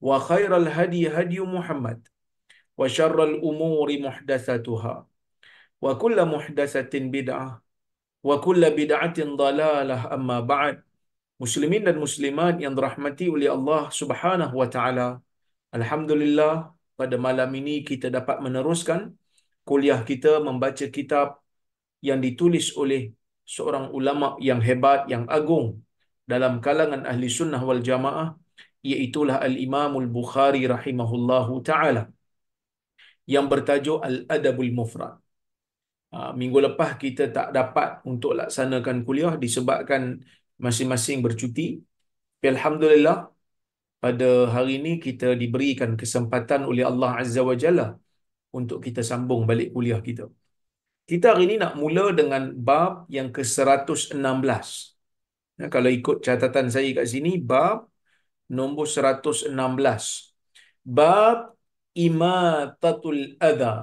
وخير الهدي هدي محمد وشر الأمور محدثاتها وكل محدثة بدعة وكل بدعة ضلالة أما بعد مسلمين المسلمات yang dirahmati oleh Allah Subhanahu wa taala alhamdulillah pada malam ini kita dapat meneruskan kuliah kita membaca kitab yang ditulis oleh seorang ulama yang hebat yang agung dalam kalangan ahli sunnah wal jamaah iaitulah Al-Imam bukhari rahimahullahu taala yang bertajuk Al-Adabul Mufrad. Ha, minggu lepas kita tak dapat untuk laksanakan kuliah disebabkan masing-masing bercuti. Tapi alhamdulillah pada hari ini kita diberikan kesempatan oleh Allah Azza wa Jalla untuk kita sambung balik kuliah kita. Kita hari ini nak mula dengan bab yang ke-116. Nah, ya, kalau ikut catatan saya kat sini, bab nombor 116 bab imatatul adha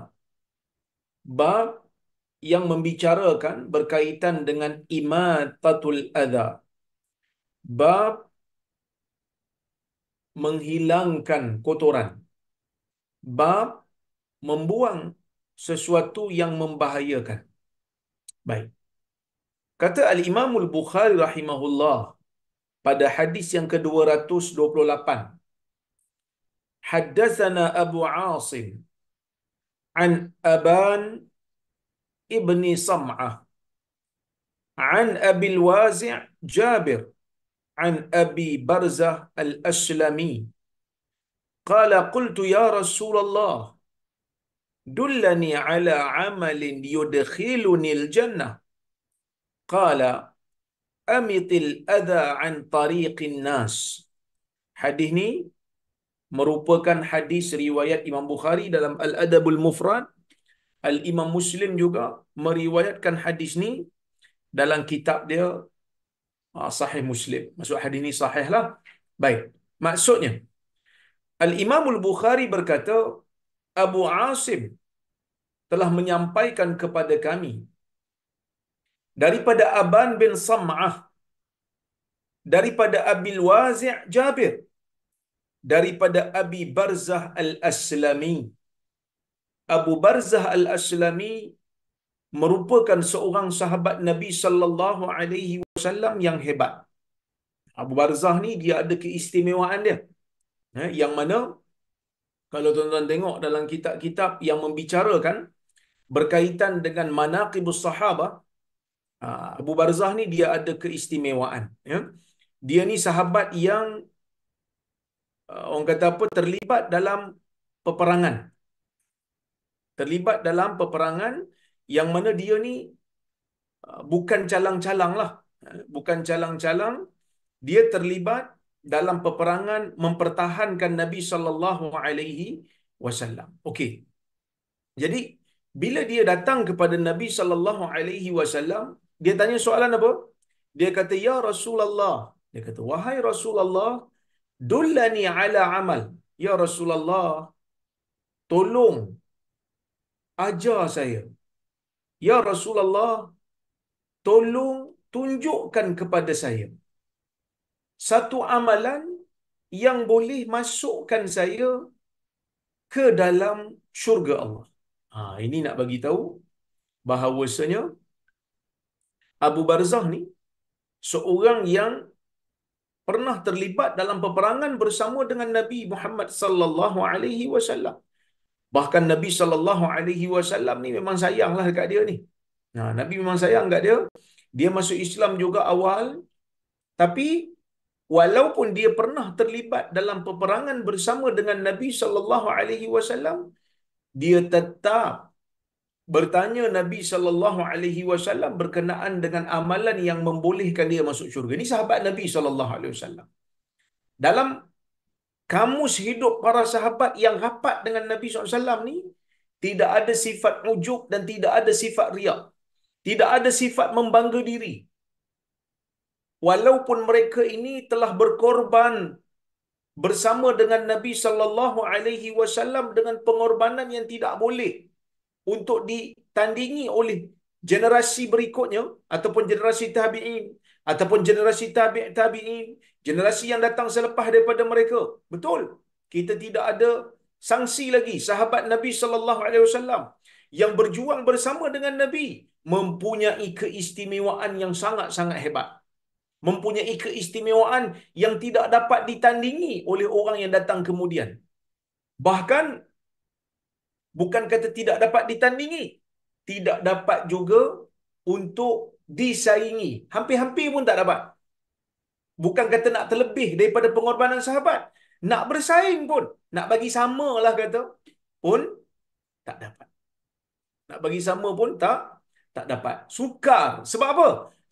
bab yang membicarakan berkaitan dengan imatatul adha bab menghilangkan kotoran bab membuang sesuatu yang membahayakan baik kata al Imamul bukhari rahimahullah pada hadis yang ke-228 Haddatsana Abu Asim an Aban ibni Sam'ah عن أبي الوازع جابر عن أبي برزة الأسلمي قال قلت يا رسول الله دلني على عمل يدخلني الجنة قال amitil adha an tariqin nas. Hadis ni merupakan hadis riwayat Imam Bukhari dalam Al-Adabul Mufrad. Al-Imam Muslim juga meriwayatkan hadis ni dalam kitab dia ah, Sahih Muslim. Maksud hadis ni sahih lah. Baik. Maksudnya, Al-Imam Al-Bukhari berkata, Abu Asim telah menyampaikan kepada kami daripada Aban bin Sam'ah daripada Abil Wazi' Jabir daripada Abi Barzah Al-Aslami Abu Barzah Al-Aslami merupakan seorang sahabat Nabi sallallahu alaihi wasallam yang hebat. Abu Barzah ni dia ada keistimewaan dia. Ha, yang mana kalau tuan-tuan tengok dalam kitab-kitab yang membicarakan berkaitan dengan manaqibus sahabah Ha, Abu Barzah ni dia ada keistimewaan. Ya? Dia ni sahabat yang uh, orang kata apa terlibat dalam peperangan. Terlibat dalam peperangan yang mana dia ni uh, bukan calang-calang lah. Bukan calang-calang. Dia terlibat dalam peperangan mempertahankan Nabi sallallahu alaihi wasallam. Okey. Jadi bila dia datang kepada Nabi sallallahu alaihi wasallam, dia tanya soalan apa? Dia kata, Ya Rasulullah. Dia kata, Wahai Rasulullah, Dullani ala amal. Ya Rasulullah, tolong ajar saya. Ya Rasulullah, tolong tunjukkan kepada saya satu amalan yang boleh masukkan saya ke dalam syurga Allah. Ha, ini nak bagi tahu bahawasanya Abu Barzah ni seorang yang pernah terlibat dalam peperangan bersama dengan Nabi Muhammad sallallahu alaihi wasallam. Bahkan Nabi sallallahu alaihi wasallam ni memang sayanglah dekat dia ni. Nah, ha, Nabi memang sayang dekat dia. Dia masuk Islam juga awal tapi walaupun dia pernah terlibat dalam peperangan bersama dengan Nabi sallallahu alaihi wasallam dia tetap bertanya Nabi sallallahu alaihi wasallam berkenaan dengan amalan yang membolehkan dia masuk syurga. Ini sahabat Nabi sallallahu alaihi wasallam. Dalam kamus hidup para sahabat yang rapat dengan Nabi SAW ni, tidak ada sifat ujub dan tidak ada sifat riak. Tidak ada sifat membangga diri. Walaupun mereka ini telah berkorban bersama dengan Nabi sallallahu alaihi wasallam dengan pengorbanan yang tidak boleh untuk ditandingi oleh generasi berikutnya ataupun generasi tabi'in ataupun generasi tabi' tabi'in generasi yang datang selepas daripada mereka betul kita tidak ada sanksi lagi sahabat Nabi sallallahu alaihi wasallam yang berjuang bersama dengan Nabi mempunyai keistimewaan yang sangat-sangat hebat mempunyai keistimewaan yang tidak dapat ditandingi oleh orang yang datang kemudian bahkan bukan kata tidak dapat ditandingi tidak dapat juga untuk disaingi hampir-hampir pun tak dapat bukan kata nak terlebih daripada pengorbanan sahabat nak bersaing pun nak bagi sama lah kata pun tak dapat nak bagi sama pun tak tak dapat sukar sebab apa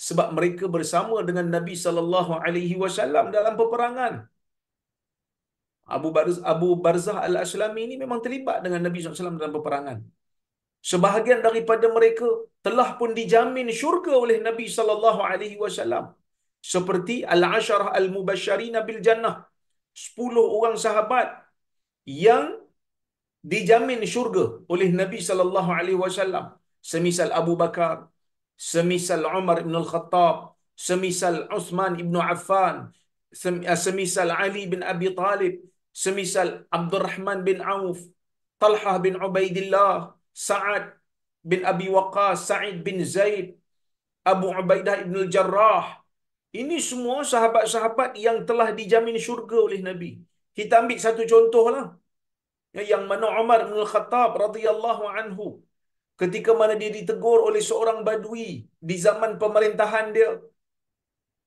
sebab mereka bersama dengan Nabi sallallahu alaihi wasallam dalam peperangan Abu Barzah, Abu Barzah Al-Aslami ini memang terlibat dengan Nabi SAW dalam peperangan. Sebahagian daripada mereka telah pun dijamin syurga oleh Nabi saw. Seperti al-asharah al-mubasysyirin bil jannah. sepuluh orang sahabat yang dijamin syurga oleh Nabi saw. Semisal Abu Bakar, semisal Umar bin Al-Khattab, semisal Uthman ibn Affan, semisal Ali bin Abi Talib, semisal Abdul Rahman bin Auf, Talha bin Ubaidillah, Sa'ad bin Abi Waqqas, Sa'id bin Zaid, Abu Ubaidah bin Jarrah. Ini semua sahabat-sahabat yang telah dijamin syurga oleh Nabi. Kita ambil satu contohlah. Ya, yang mana Umar bin Al-Khattab radhiyallahu anhu ketika mana dia ditegur oleh seorang badui di zaman pemerintahan dia.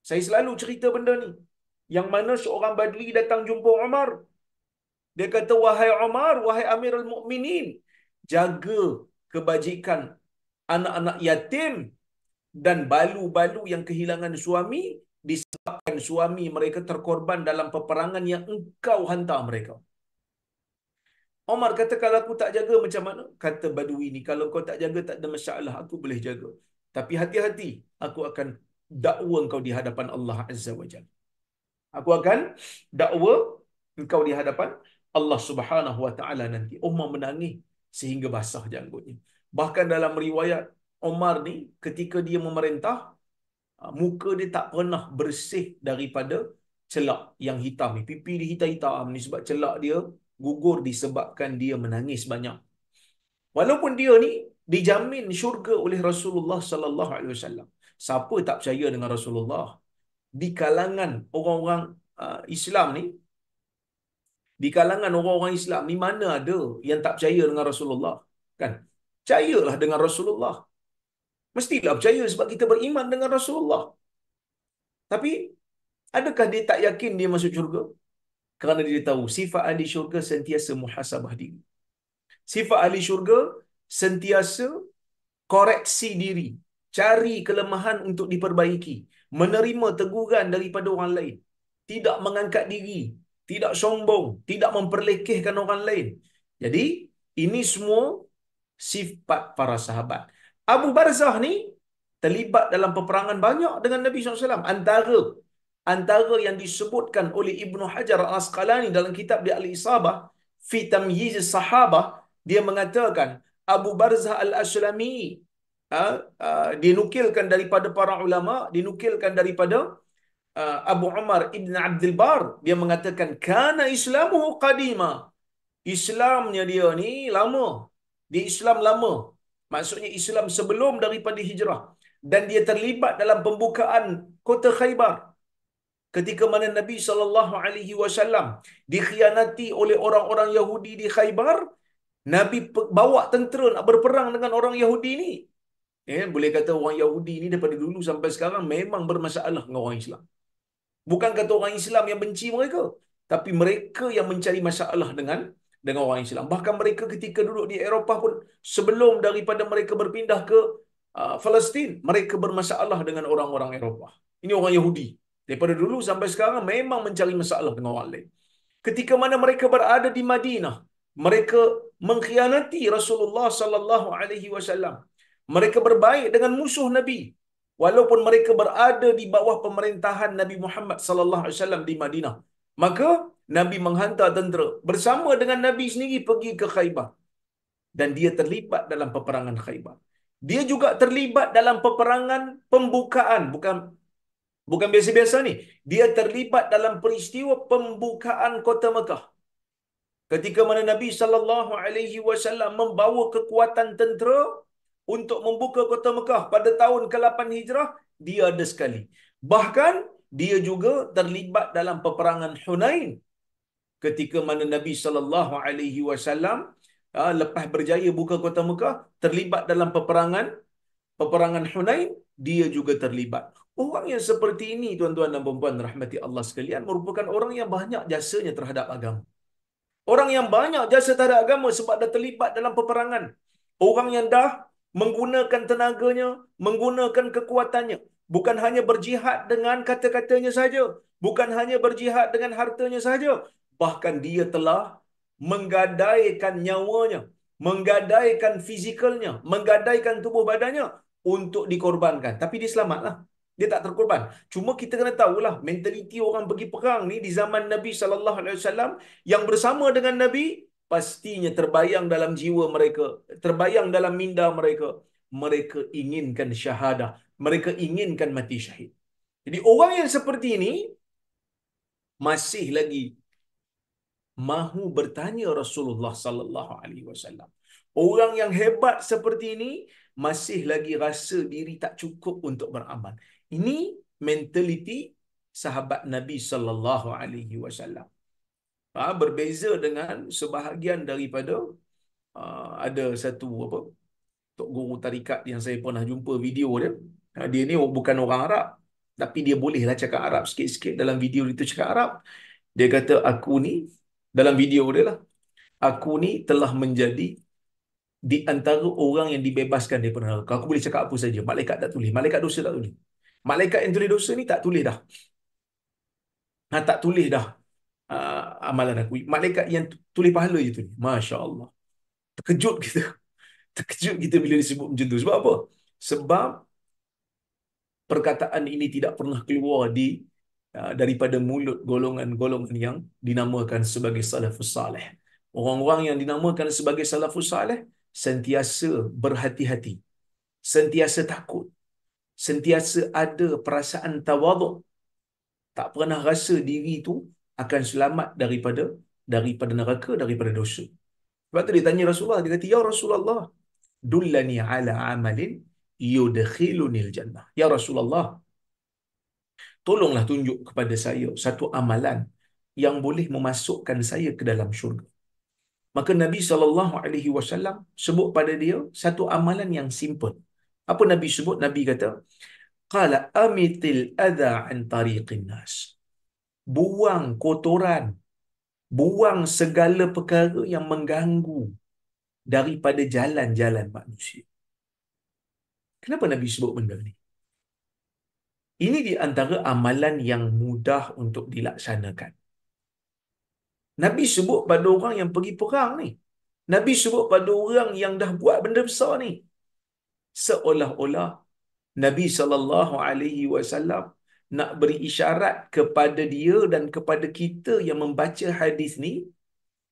Saya selalu cerita benda ni. Yang mana seorang badui datang jumpa Umar, dia kata, wahai Omar, wahai Amirul Mukminin, jaga kebajikan anak-anak yatim dan balu-balu yang kehilangan suami disebabkan suami mereka terkorban dalam peperangan yang engkau hantar mereka. Omar kata, kalau aku tak jaga macam mana? Kata Badui ini, kalau kau tak jaga tak ada masalah, aku boleh jaga. Tapi hati-hati, aku akan dakwa engkau di hadapan Allah Azza wa Jalla. Aku akan dakwa engkau di hadapan Allah Subhanahu Wa Taala nanti. Umar menangis sehingga basah janggutnya. Bahkan dalam riwayat Umar ni ketika dia memerintah ah, muka dia tak pernah bersih daripada celak yang hitam ni. Pipi dia hitam-hitam ni sebab celak dia gugur disebabkan dia menangis banyak. Walaupun dia ni dijamin syurga oleh Rasulullah sallallahu alaihi wasallam. Siapa tak percaya dengan Rasulullah? Di kalangan orang-orang ah, Islam ni di kalangan orang-orang Islam ni mana ada yang tak percaya dengan Rasulullah kan percayalah dengan Rasulullah mestilah percaya sebab kita beriman dengan Rasulullah tapi adakah dia tak yakin dia masuk syurga kerana dia tahu sifat ahli syurga sentiasa muhasabah diri sifat ahli syurga sentiasa koreksi diri cari kelemahan untuk diperbaiki menerima teguran daripada orang lain tidak mengangkat diri tidak sombong, tidak memperlekehkan orang lain. Jadi, ini semua sifat para sahabat. Abu Barzah ni terlibat dalam peperangan banyak dengan Nabi SAW. Antara antara yang disebutkan oleh Ibnu Hajar Al-Asqalani dalam kitab di Al-Isabah, Fitam Tamyiz Sahabah, dia mengatakan, Abu Barzah Al-Aslami, ha, ha, dinukilkan daripada para ulama, dinukilkan daripada Uh, Abu Umar Ibn Abdul Bar dia mengatakan kana islamuhu qadima Islamnya dia ni lama dia Islam lama maksudnya Islam sebelum daripada hijrah dan dia terlibat dalam pembukaan kota Khaybar ketika mana Nabi sallallahu alaihi wasallam dikhianati oleh orang-orang Yahudi di Khaybar Nabi bawa tentera nak berperang dengan orang Yahudi ni Eh, boleh kata orang Yahudi ni daripada dulu sampai sekarang memang bermasalah dengan orang Islam. Bukan kata orang Islam yang benci mereka. Tapi mereka yang mencari masalah dengan dengan orang Islam. Bahkan mereka ketika duduk di Eropah pun sebelum daripada mereka berpindah ke uh, Palestin, mereka bermasalah dengan orang-orang Eropah. Ini orang Yahudi. Daripada dulu sampai sekarang memang mencari masalah dengan orang lain. Ketika mana mereka berada di Madinah, mereka mengkhianati Rasulullah sallallahu alaihi wasallam. Mereka berbaik dengan musuh Nabi walaupun mereka berada di bawah pemerintahan Nabi Muhammad sallallahu alaihi wasallam di Madinah maka Nabi menghantar tentera bersama dengan Nabi sendiri pergi ke Khaybar dan dia terlibat dalam peperangan Khaybar dia juga terlibat dalam peperangan pembukaan bukan bukan biasa-biasa ni dia terlibat dalam peristiwa pembukaan kota Mekah ketika mana Nabi sallallahu alaihi wasallam membawa kekuatan tentera untuk membuka kota Mekah pada tahun ke-8 Hijrah, dia ada sekali. Bahkan, dia juga terlibat dalam peperangan Hunain ketika mana Nabi saw ah, lepas berjaya buka kota Mekah terlibat dalam peperangan peperangan Hunain dia juga terlibat. Orang yang seperti ini tuan-tuan dan puan-puan rahmati Allah sekalian merupakan orang yang banyak jasanya terhadap agama. Orang yang banyak jasa terhadap agama sebab dah terlibat dalam peperangan. Orang yang dah menggunakan tenaganya, menggunakan kekuatannya. Bukan hanya berjihad dengan kata-katanya saja, bukan hanya berjihad dengan hartanya saja, bahkan dia telah menggadaikan nyawanya, menggadaikan fizikalnya, menggadaikan tubuh badannya untuk dikorbankan. Tapi dia selamatlah. Dia tak terkorban. Cuma kita kena tahulah mentaliti orang pergi perang ni di zaman Nabi sallallahu alaihi wasallam yang bersama dengan Nabi pastinya terbayang dalam jiwa mereka, terbayang dalam minda mereka, mereka inginkan syahadah, mereka inginkan mati syahid. Jadi orang yang seperti ini masih lagi mahu bertanya Rasulullah sallallahu alaihi wasallam. Orang yang hebat seperti ini masih lagi rasa diri tak cukup untuk beramal. Ini mentaliti sahabat Nabi sallallahu alaihi wasallam. Ah, berbeza dengan sebahagian daripada ah, ada satu apa tok guru tarikat yang saya pernah jumpa video dia ah, dia ni bukan orang Arab tapi dia bolehlah cakap Arab sikit-sikit dalam video itu cakap Arab dia kata aku ni dalam video dia lah aku ni telah menjadi di antara orang yang dibebaskan daripada neraka aku boleh cakap apa saja malaikat tak tulis malaikat dosa tak tulis malaikat yang tulis dosa ni tak tulis dah Ha, tak tulis dah amalan aku. Malaikat yang tulis pahala je tu. Masya Allah. Terkejut kita. Terkejut kita bila disebut macam tu. Sebab apa? Sebab perkataan ini tidak pernah keluar di uh, daripada mulut golongan-golongan yang dinamakan sebagai salafus salih. Orang-orang yang dinamakan sebagai salafus salih sentiasa berhati-hati. Sentiasa takut. Sentiasa ada perasaan tawaduk. Tak pernah rasa diri itu akan selamat daripada daripada neraka daripada dosa. Sebab tu dia tanya Rasulullah dia kata ya Rasulullah dullani ala amalin yudkhilunil jannah. Ya Rasulullah tolonglah tunjuk kepada saya satu amalan yang boleh memasukkan saya ke dalam syurga. Maka Nabi sallallahu alaihi wasallam sebut pada dia satu amalan yang simple. Apa Nabi sebut? Nabi kata, "Qala amitil adha an tariqin nas." buang kotoran, buang segala perkara yang mengganggu daripada jalan-jalan manusia. Kenapa Nabi sebut benda ni? Ini di antara amalan yang mudah untuk dilaksanakan. Nabi sebut pada orang yang pergi perang ni. Nabi sebut pada orang yang dah buat benda besar ni. Seolah-olah Nabi sallallahu alaihi wasallam nak beri isyarat kepada dia dan kepada kita yang membaca hadis ni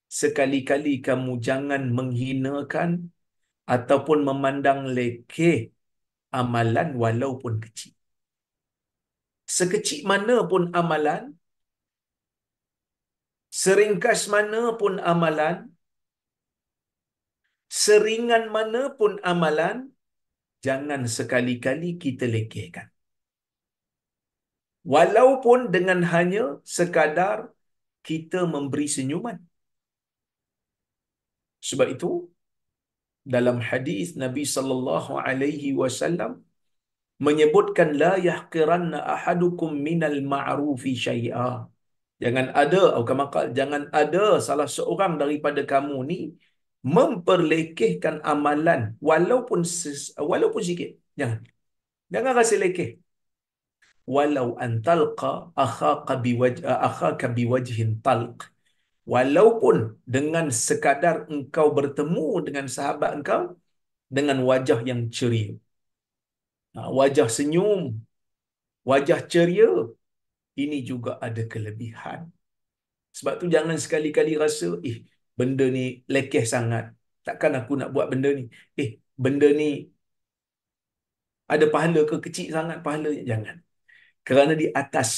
sekali-kali kamu jangan menghinakan ataupun memandang lekeh amalan walaupun kecil sekecil mana pun amalan seringkas mana pun amalan seringan mana pun amalan jangan sekali-kali kita lekehkan walaupun dengan hanya sekadar kita memberi senyuman sebab itu dalam hadis Nabi sallallahu alaihi wasallam menyebutkan la yahqiranna ahadukum minal ma'rufi syai'a jangan ada atau makal jangan ada salah seorang daripada kamu ni memperlekehkan amalan walaupun walaupun sikit jangan jangan rasa lekeh walau an talqa akhaka biwaj eh, akhaka biwajhin talq walaupun dengan sekadar engkau bertemu dengan sahabat engkau dengan wajah yang ceria ha, wajah senyum wajah ceria ini juga ada kelebihan sebab tu jangan sekali-kali rasa eh benda ni lekeh sangat takkan aku nak buat benda ni eh benda ni ada pahala ke kecil sangat pahalanya jangan kerana di atas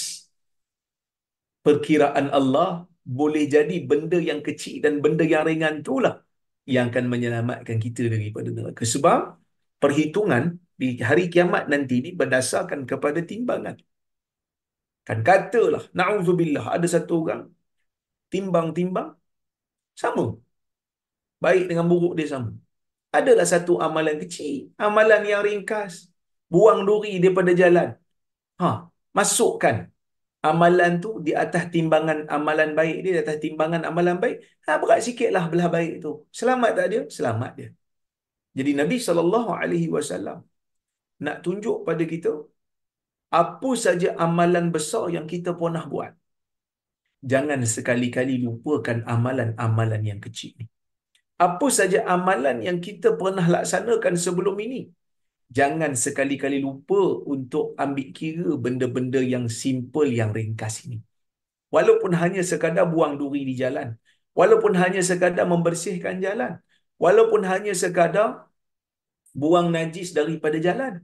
perkiraan Allah boleh jadi benda yang kecil dan benda yang ringan itulah yang akan menyelamatkan kita daripada neraka sebab perhitungan di hari kiamat nanti ini berdasarkan kepada timbangan kan katalah na'udzubillah ada satu orang timbang-timbang sama baik dengan buruk dia sama adalah satu amalan kecil amalan yang ringkas buang duri daripada jalan ha masukkan amalan tu di atas timbangan amalan baik dia, di atas timbangan amalan baik, ha, berat sikit lah belah baik tu. Selamat tak dia? Selamat dia. Jadi Nabi SAW nak tunjuk pada kita apa saja amalan besar yang kita pernah buat. Jangan sekali-kali lupakan amalan-amalan yang kecil ni. Apa saja amalan yang kita pernah laksanakan sebelum ini, jangan sekali-kali lupa untuk ambil kira benda-benda yang simple yang ringkas ini. Walaupun hanya sekadar buang duri di jalan, walaupun hanya sekadar membersihkan jalan, walaupun hanya sekadar buang najis daripada jalan.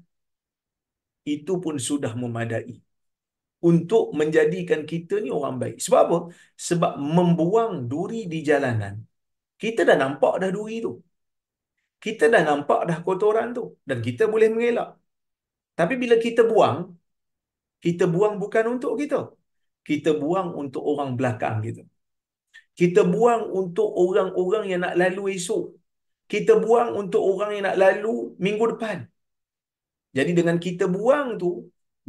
Itu pun sudah memadai untuk menjadikan kita ni orang baik. Sebab apa? Sebab membuang duri di jalanan. Kita dah nampak dah duri tu kita dah nampak dah kotoran tu dan kita boleh mengelak. Tapi bila kita buang, kita buang bukan untuk kita. Kita buang untuk orang belakang kita. Kita buang untuk orang-orang yang nak lalu esok. Kita buang untuk orang yang nak lalu minggu depan. Jadi dengan kita buang tu,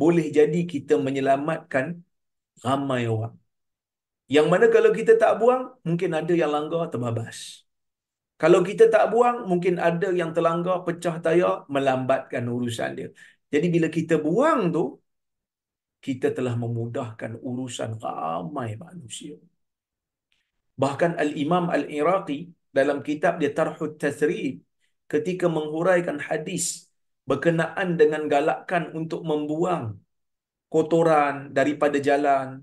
boleh jadi kita menyelamatkan ramai orang. Yang mana kalau kita tak buang, mungkin ada yang langgar terbabas. Kalau kita tak buang, mungkin ada yang terlanggar, pecah tayar, melambatkan urusan dia. Jadi bila kita buang tu, kita telah memudahkan urusan ramai manusia. Bahkan Al-Imam Al-Iraqi dalam kitab dia Tarhut Tasrib ketika menghuraikan hadis berkenaan dengan galakkan untuk membuang kotoran daripada jalan,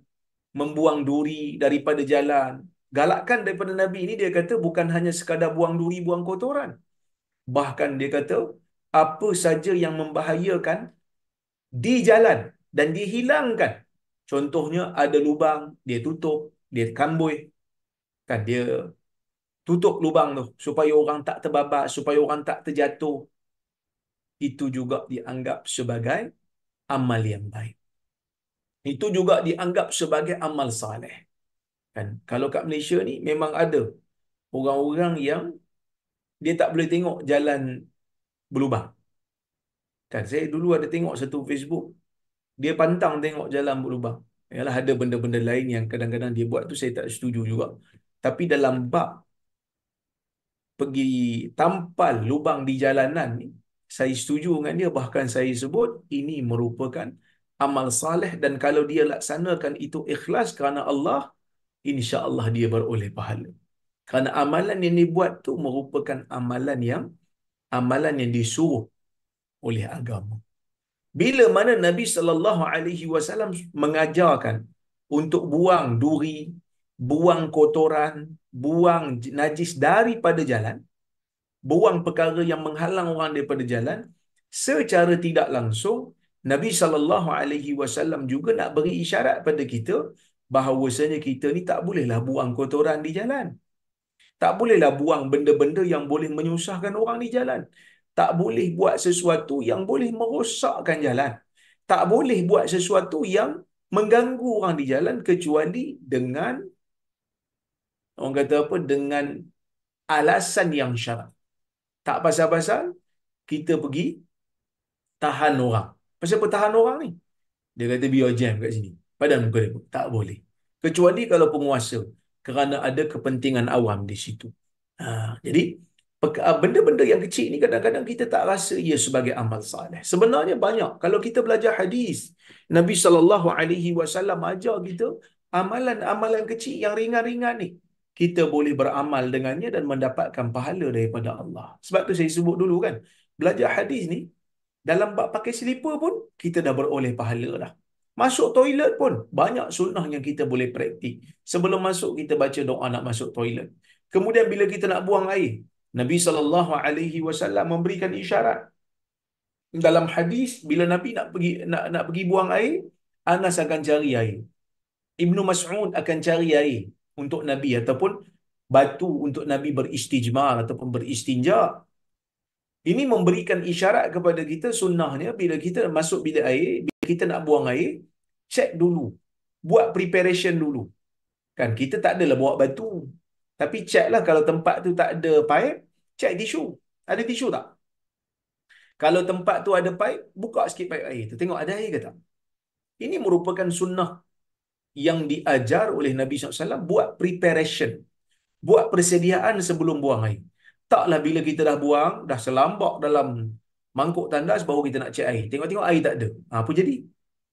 membuang duri daripada jalan, galakkan daripada Nabi ini dia kata bukan hanya sekadar buang duri buang kotoran bahkan dia kata apa saja yang membahayakan di jalan dan dihilangkan contohnya ada lubang dia tutup dia kamboi kan dia tutup lubang tu supaya orang tak terbabat supaya orang tak terjatuh itu juga dianggap sebagai amal yang baik itu juga dianggap sebagai amal saleh Kan? Kalau kat Malaysia ni memang ada orang-orang yang dia tak boleh tengok jalan berlubang. Kan saya dulu ada tengok satu Facebook dia pantang tengok jalan berlubang. Yalah ada benda-benda lain yang kadang-kadang dia buat tu saya tak setuju juga. Tapi dalam bab pergi tampal lubang di jalanan ni saya setuju dengan dia bahkan saya sebut ini merupakan amal saleh dan kalau dia laksanakan itu ikhlas kerana Allah insya Allah dia beroleh pahala. Kerana amalan yang dibuat tu merupakan amalan yang amalan yang disuruh oleh agama. Bila mana Nabi sallallahu alaihi wasallam mengajarkan untuk buang duri, buang kotoran, buang najis daripada jalan, buang perkara yang menghalang orang daripada jalan, secara tidak langsung Nabi sallallahu alaihi wasallam juga nak beri isyarat pada kita bahawasanya kita ni tak bolehlah buang kotoran di jalan. Tak bolehlah buang benda-benda yang boleh menyusahkan orang di jalan. Tak boleh buat sesuatu yang boleh merosakkan jalan. Tak boleh buat sesuatu yang mengganggu orang di jalan kecuali dengan orang kata apa dengan alasan yang syarat. Tak pasal-pasal kita pergi tahan orang. Pasal apa tahan orang ni? Dia kata biar jam kat sini pada muka dia pun. Tak boleh. Kecuali kalau penguasa kerana ada kepentingan awam di situ. Ha, jadi, ah, benda-benda yang kecil ni kadang-kadang kita tak rasa ia sebagai amal salih. Sebenarnya banyak. Kalau kita belajar hadis, Nabi SAW ajar kita amalan-amalan kecil yang ringan-ringan ni. Kita boleh beramal dengannya dan mendapatkan pahala daripada Allah. Sebab tu saya sebut dulu kan, belajar hadis ni, dalam pakai selipar pun, kita dah beroleh pahala dah. Masuk toilet pun banyak sunnah yang kita boleh praktik. Sebelum masuk kita baca doa nak masuk toilet. Kemudian bila kita nak buang air, Nabi sallallahu alaihi wasallam memberikan isyarat. Dalam hadis bila Nabi nak pergi nak nak pergi buang air, Anas akan cari air. Ibnu Mas'ud akan cari air untuk Nabi ataupun batu untuk Nabi beristijmal ataupun beristinja. Ini memberikan isyarat kepada kita sunnahnya bila kita masuk bilik air kita nak buang air, check dulu. Buat preparation dulu. Kan kita tak adalah bawa batu. Tapi check lah kalau tempat tu tak ada pipe, check tisu. Ada tisu tak? Kalau tempat tu ada pipe, buka sikit pipe air tu. Tengok ada air ke tak? Ini merupakan sunnah yang diajar oleh Nabi SAW buat preparation. Buat persediaan sebelum buang air. Taklah bila kita dah buang, dah selambak dalam mangkuk tandas baru kita nak cek air. Tengok-tengok air tak ada. Ha, apa jadi?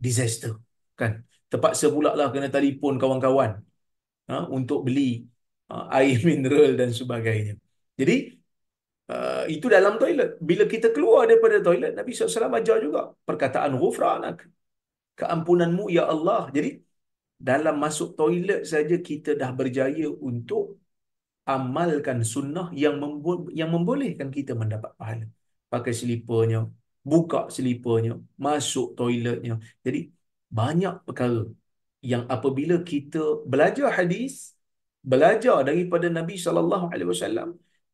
Disaster. Kan? Terpaksa pula lah kena telefon kawan-kawan ha, untuk beli ha, air mineral dan sebagainya. Jadi, uh, itu dalam toilet. Bila kita keluar daripada toilet, Nabi SAW ajar juga perkataan anak. Keampunanmu, Ya Allah. Jadi, dalam masuk toilet saja kita dah berjaya untuk amalkan sunnah yang membolehkan kita mendapat pahala pakai selipernya, buka selipernya, masuk toiletnya. Jadi banyak perkara yang apabila kita belajar hadis, belajar daripada Nabi sallallahu alaihi wasallam,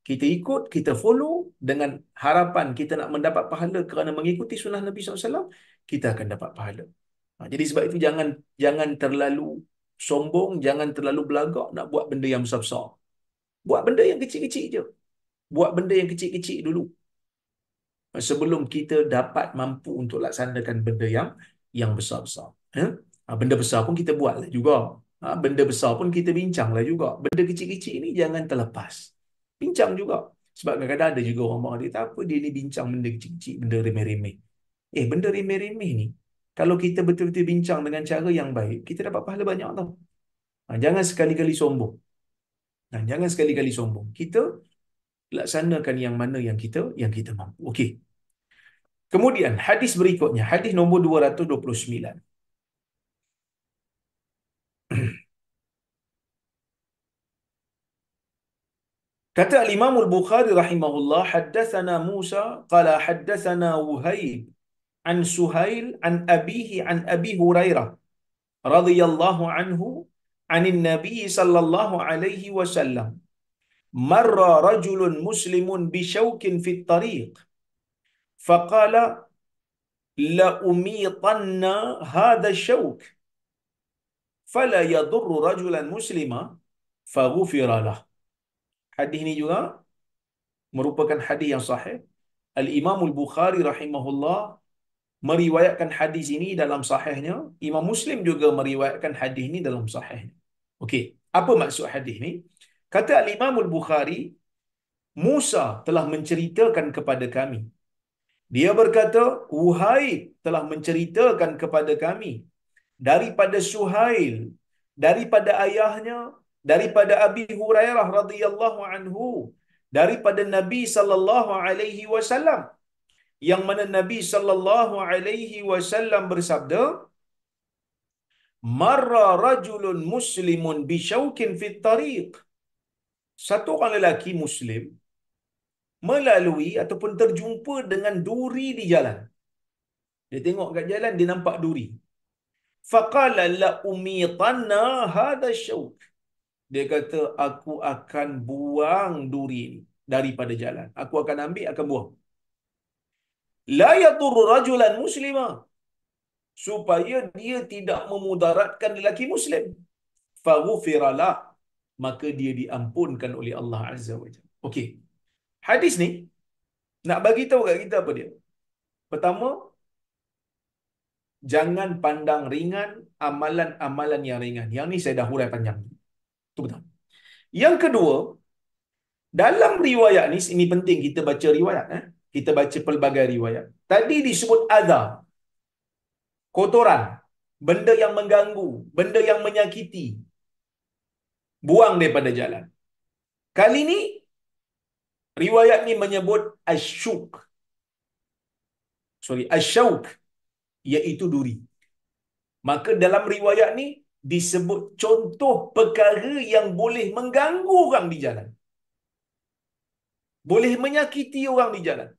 kita ikut, kita follow dengan harapan kita nak mendapat pahala kerana mengikuti sunnah Nabi sallallahu alaihi wasallam, kita akan dapat pahala. Ha, jadi sebab itu jangan jangan terlalu sombong, jangan terlalu belagak nak buat benda yang besar-besar. Buat benda yang kecil-kecil je. Buat benda yang kecil-kecil dulu sebelum kita dapat mampu untuk laksanakan benda yang yang besar-besar. Ha? ha? Benda besar pun kita buatlah juga. Ha? Benda besar pun kita bincanglah juga. Benda kecil-kecil ini jangan terlepas. Bincang juga. Sebab kadang-kadang ada juga orang mahu dia, apa dia ni bincang benda kecil-kecil, benda remeh-remeh. Eh, benda remeh-remeh ni, kalau kita betul-betul bincang dengan cara yang baik, kita dapat pahala banyak tau. Ha, jangan sekali-kali sombong. Ha, jangan sekali-kali sombong. Kita laksanakan yang mana yang kita yang kita mampu. Okey. Kemudian hadis berikutnya, hadis nombor 229. Kata Imam Al-Bukhari rahimahullah, haddathana Musa, qala haddathana Wuhayb, an Suhail, an Abihi, an Abi Hurairah, radhiyallahu anhu, an Nabi sallallahu alaihi wasallam, مر رجل مسلم بشوك في الطريق فقال لأميطن هذا الشوك فلا fala رجلا مسلما Muslima, له lah. Hadis ini juga merupakan hadis yang sahih Imam البخاري رحمه الله meriwayatkan hadis ini dalam sahihnya Imam Muslim juga meriwayatkan hadis ini dalam sahihnya okey apa maksud hadis ni Kata Al-Imam bukhari Musa telah menceritakan kepada kami. Dia berkata, Wuhaib telah menceritakan kepada kami daripada Suhail, daripada ayahnya, daripada Abi Hurairah radhiyallahu anhu, daripada Nabi sallallahu alaihi wasallam yang mana Nabi sallallahu alaihi wasallam bersabda marra rajulun muslimun bi shawkin fi tariq satu orang lelaki Muslim melalui ataupun terjumpa dengan duri di jalan. Dia tengok kat jalan, dia nampak duri. Faqala la umitanna hadha syauk. Dia kata, aku akan buang duri ini daripada jalan. Aku akan ambil, akan buang. La yaturu rajulan muslimah. Supaya dia tidak memudaratkan lelaki muslim. Faghufiralah maka dia diampunkan oleh Allah Azza wa Jalla. Okey. Hadis ni nak bagi tahu kat kita apa dia? Pertama, jangan pandang ringan amalan-amalan yang ringan. Yang ni saya dah hurai panjang. Tu betul. Yang kedua, dalam riwayat ni, ini penting kita baca riwayat. Eh? Kita baca pelbagai riwayat. Tadi disebut azab. Kotoran. Benda yang mengganggu. Benda yang menyakiti buang daripada jalan. Kali ini riwayat ni menyebut asyuk. Sorry, asyauk iaitu duri. Maka dalam riwayat ni disebut contoh perkara yang boleh mengganggu orang di jalan. Boleh menyakiti orang di jalan.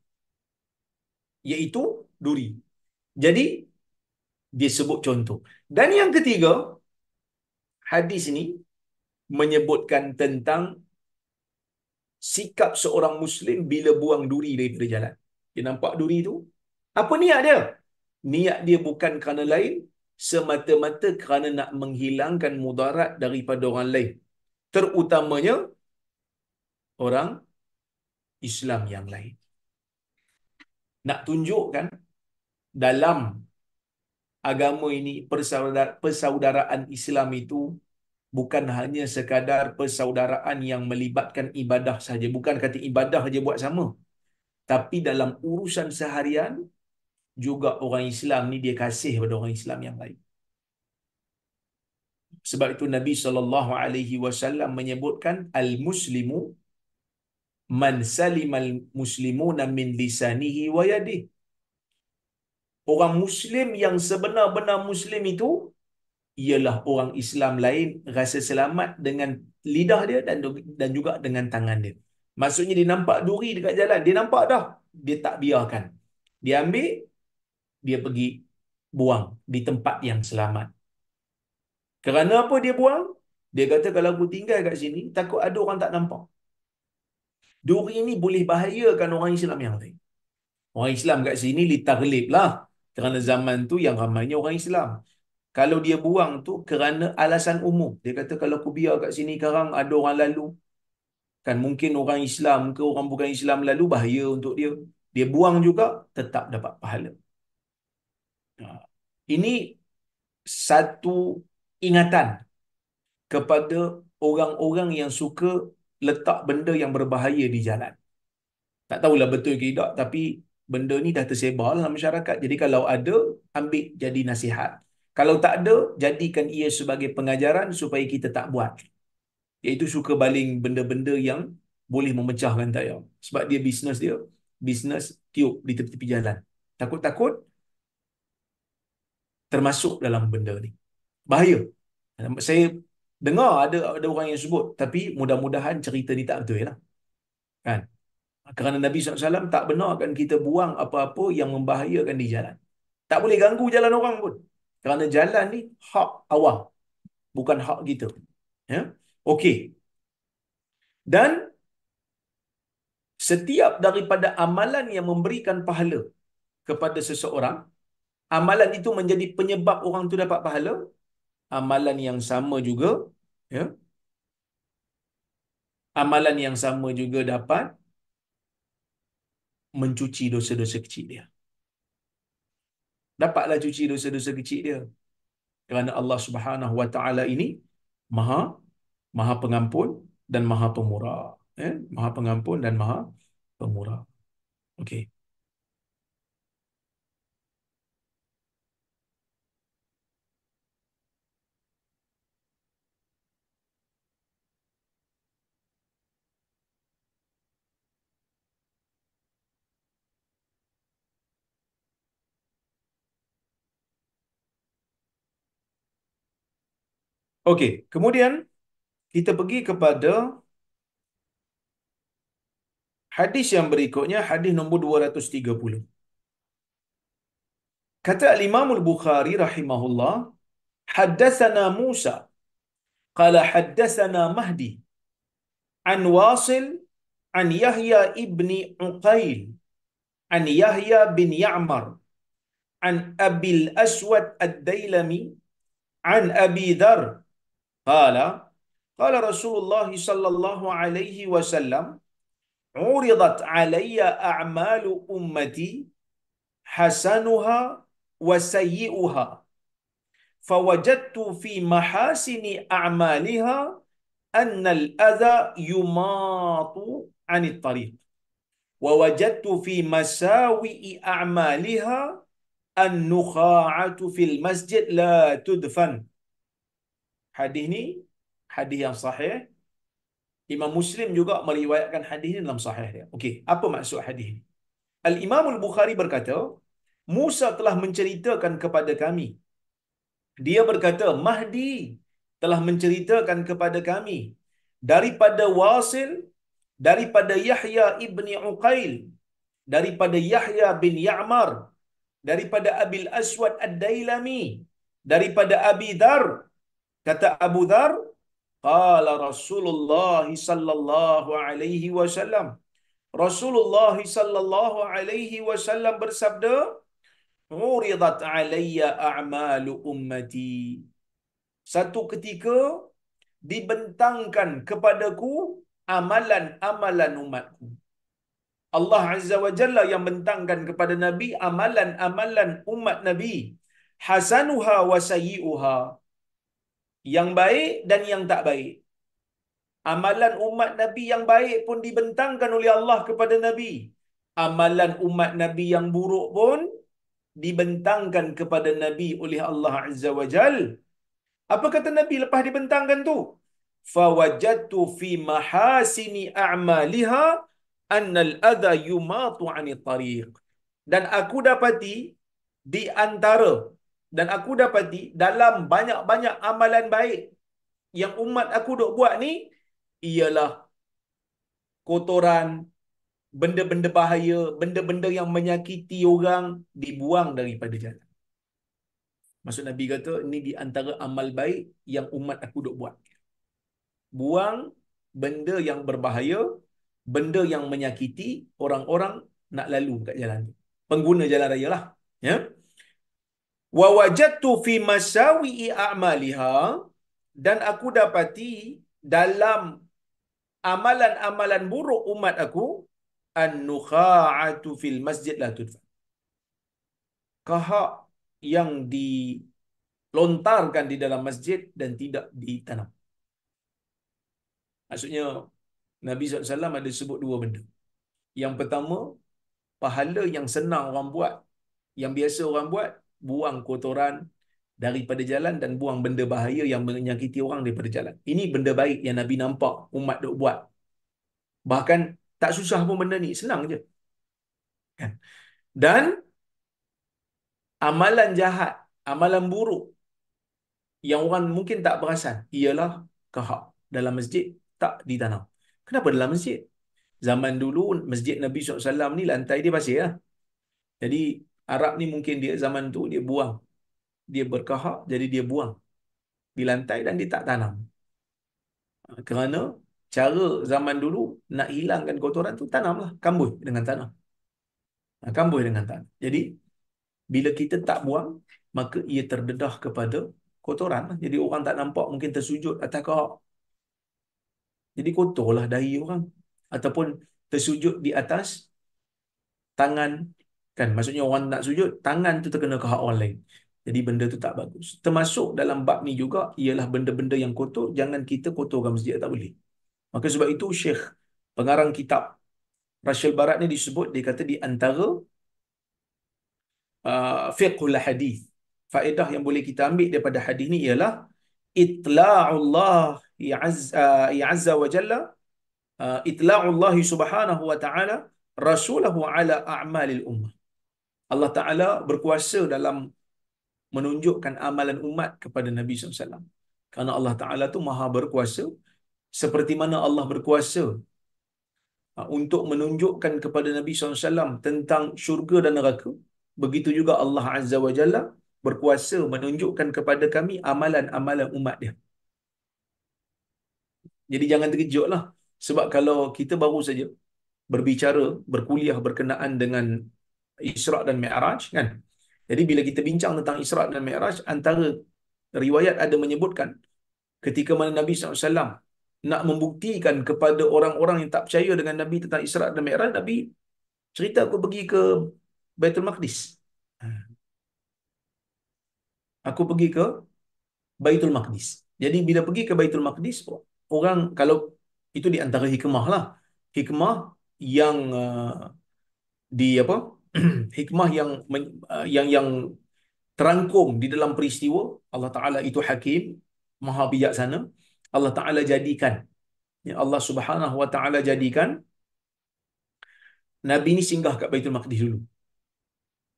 Iaitu duri. Jadi disebut contoh. Dan yang ketiga, hadis ni menyebutkan tentang sikap seorang muslim bila buang duri dari jalan. Dia nampak duri itu. apa niat dia? Niat dia bukan kerana lain, semata-mata kerana nak menghilangkan mudarat daripada orang lain. Terutamanya orang Islam yang lain. Nak tunjukkan dalam agama ini persaudaraan Islam itu bukan hanya sekadar persaudaraan yang melibatkan ibadah saja bukan kata ibadah saja buat sama tapi dalam urusan seharian juga orang Islam ni dia kasih kepada orang Islam yang lain sebab itu Nabi sallallahu alaihi wasallam menyebutkan al muslimu man salimal muslimuna min lisanihi wa yadihi Orang Muslim yang sebenar-benar Muslim itu ialah orang Islam lain rasa selamat dengan lidah dia dan dan juga dengan tangan dia. Maksudnya dia nampak duri dekat jalan, dia nampak dah, dia tak biarkan. Dia ambil, dia pergi buang di tempat yang selamat. Kerana apa dia buang? Dia kata kalau aku tinggal kat sini, takut ada orang tak nampak. Duri ni boleh bahayakan orang Islam yang lain. Orang Islam kat sini litarlip lah. Kerana zaman tu yang ramainya orang Islam. Kalau dia buang tu kerana alasan umum. Dia kata kalau aku biar kat sini sekarang ada orang lalu. Kan mungkin orang Islam ke orang bukan Islam lalu bahaya untuk dia. Dia buang juga tetap dapat pahala. Ha. Ini satu ingatan kepada orang-orang yang suka letak benda yang berbahaya di jalan. Tak tahulah betul ke tidak tapi benda ni dah tersebar dalam masyarakat. Jadi kalau ada ambil jadi nasihat kalau tak ada, jadikan ia sebagai pengajaran supaya kita tak buat. Iaitu suka baling benda-benda yang boleh memecahkan tayar. Sebab dia bisnes dia, bisnes tiup di tepi-tepi jalan. Takut-takut termasuk dalam benda ni. Bahaya. Saya dengar ada ada orang yang sebut tapi mudah-mudahan cerita ni tak betul lah. Kan? Kerana Nabi SAW tak benarkan kita buang apa-apa yang membahayakan di jalan. Tak boleh ganggu jalan orang pun. Kerana jalan ni hak awam, Bukan hak kita. Ya? Okey. Dan setiap daripada amalan yang memberikan pahala kepada seseorang, amalan itu menjadi penyebab orang tu dapat pahala, amalan yang sama juga, ya? amalan yang sama juga dapat mencuci dosa-dosa kecil dia. Ya? dapatlah cuci dosa-dosa kecil dia. Kerana Allah Subhanahu Wa Taala ini Maha Maha Pengampun dan Maha Pemurah. Eh? Maha Pengampun dan Maha Pemurah. Okey. Okey, kemudian kita pergi kepada hadis yang berikutnya hadis nombor 230. Kata Imam Al-Bukhari rahimahullah, haddatsana Musa qala haddatsana Mahdi an Wasil an Yahya ibni Uqail an Yahya bin Ya'mar an Abil Aswad Ad-Dailami an Abi Dharr قال قال رسول الله صلى الله عليه وسلم عرضت علي أعمال أمتي حسنها وسيئها فوجدت في محاسن أعمالها أن الأذى يماط عن الطريق ووجدت في مساوئ أعمالها النخاعة في المسجد لا تدفن hadis ni hadis yang sahih. Imam Muslim juga meriwayatkan hadis ni dalam sahih dia. Okey, apa maksud hadis ni? Al-Imam Al-Bukhari berkata, Musa telah menceritakan kepada kami. Dia berkata, Mahdi telah menceritakan kepada kami daripada Wasil, daripada Yahya ibni Uqail, daripada Yahya bin Ya'mar, daripada Abil Aswad Ad-Dailami, daripada Abi Dar Kata Abu Dhar, Kala Rasulullah sallallahu alaihi wasallam. Rasulullah sallallahu alaihi wasallam bersabda, Uridat alaiya a'malu ummati. Satu ketika, dibentangkan kepadaku amalan-amalan umatku. Allah Azza wa Jalla yang bentangkan kepada Nabi amalan-amalan umat Nabi. Hasanuha wa sayi'uha yang baik dan yang tak baik. Amalan umat Nabi yang baik pun dibentangkan oleh Allah kepada Nabi. Amalan umat Nabi yang buruk pun dibentangkan kepada Nabi oleh Allah Azza wa Jal. Apa kata Nabi lepas dibentangkan tu? Fawajadtu fi mahasini a'maliha annal adha yumatu anit tariq. Dan aku dapati di antara dan aku dapati dalam banyak-banyak amalan baik yang umat aku dok buat ni ialah kotoran benda-benda bahaya, benda-benda yang menyakiti orang dibuang daripada jalan. Maksud Nabi kata Ini di antara amal baik yang umat aku dok buat. Buang benda yang berbahaya, benda yang menyakiti orang-orang nak lalu kat jalan Pengguna jalan raya lah. Ya? Yeah? wa wajadtu fi masawi'i a'maliha dan aku dapati dalam amalan-amalan buruk umat aku an-nukha'atu fil masjid la tudfan kahak yang dilontarkan di dalam masjid dan tidak ditanam maksudnya Nabi SAW ada sebut dua benda yang pertama pahala yang senang orang buat yang biasa orang buat buang kotoran daripada jalan dan buang benda bahaya yang menyakiti orang daripada jalan. Ini benda baik yang Nabi nampak umat dok buat. Bahkan tak susah pun benda ni, senang je. Kan? Dan amalan jahat, amalan buruk yang orang mungkin tak perasan ialah kehak dalam masjid tak ditanam. Kenapa dalam masjid? Zaman dulu masjid Nabi SAW ni lantai dia pasir lah. Jadi Arab ni mungkin dia zaman tu dia buang. Dia berkahak jadi dia buang. Di lantai dan dia tak tanam. Ha, kerana cara zaman dulu nak hilangkan kotoran tu tanam lah kambuh dengan tanah. Ha, kambuh dengan tanah. Jadi bila kita tak buang maka ia terdedah kepada kotoran. Lah. Jadi orang tak nampak mungkin tersujud atas kahak. Jadi kotorlah dahi orang. Ataupun tersujud di atas tangan Kan? Maksudnya orang nak sujud, tangan tu terkena ke hak orang lain. Jadi benda tu tak bagus. Termasuk dalam bab ni juga, ialah benda-benda yang kotor, jangan kita kotor kotorkan masjid, tak boleh. Maka sebab itu Syekh, pengarang kitab, Rasul Barat ni disebut, dia kata di antara uh, fiqhul hadith. Faedah yang boleh kita ambil daripada hadis ni ialah itla'ullah uh, ya uh, azza wa jalla uh, itla'ullah subhanahu wa ta'ala rasulahu ala a'malil ummah Allah Ta'ala berkuasa dalam menunjukkan amalan umat kepada Nabi SAW. Kerana Allah Ta'ala tu maha berkuasa seperti mana Allah berkuasa ha, untuk menunjukkan kepada Nabi SAW tentang syurga dan neraka. Begitu juga Allah Azza wa Jalla berkuasa menunjukkan kepada kami amalan-amalan umat dia. Jadi jangan terkejutlah. Sebab kalau kita baru saja berbicara, berkuliah berkenaan dengan Isra' dan Mi'raj kan. Jadi bila kita bincang tentang Isra' dan Mi'raj antara riwayat ada menyebutkan ketika mana Nabi SAW nak membuktikan kepada orang-orang yang tak percaya dengan Nabi tentang Isra' dan Mi'raj Nabi cerita aku pergi ke Baitul Maqdis. Aku pergi ke Baitul Maqdis. Jadi bila pergi ke Baitul Maqdis orang kalau itu di antara hikmah lah. Hikmah yang uh, di apa hikmah yang uh, yang yang terangkum di dalam peristiwa Allah Taala itu hakim maha bijaksana Allah Taala jadikan ya Allah Subhanahu wa Taala jadikan Nabi ni singgah kat Baitul Maqdis dulu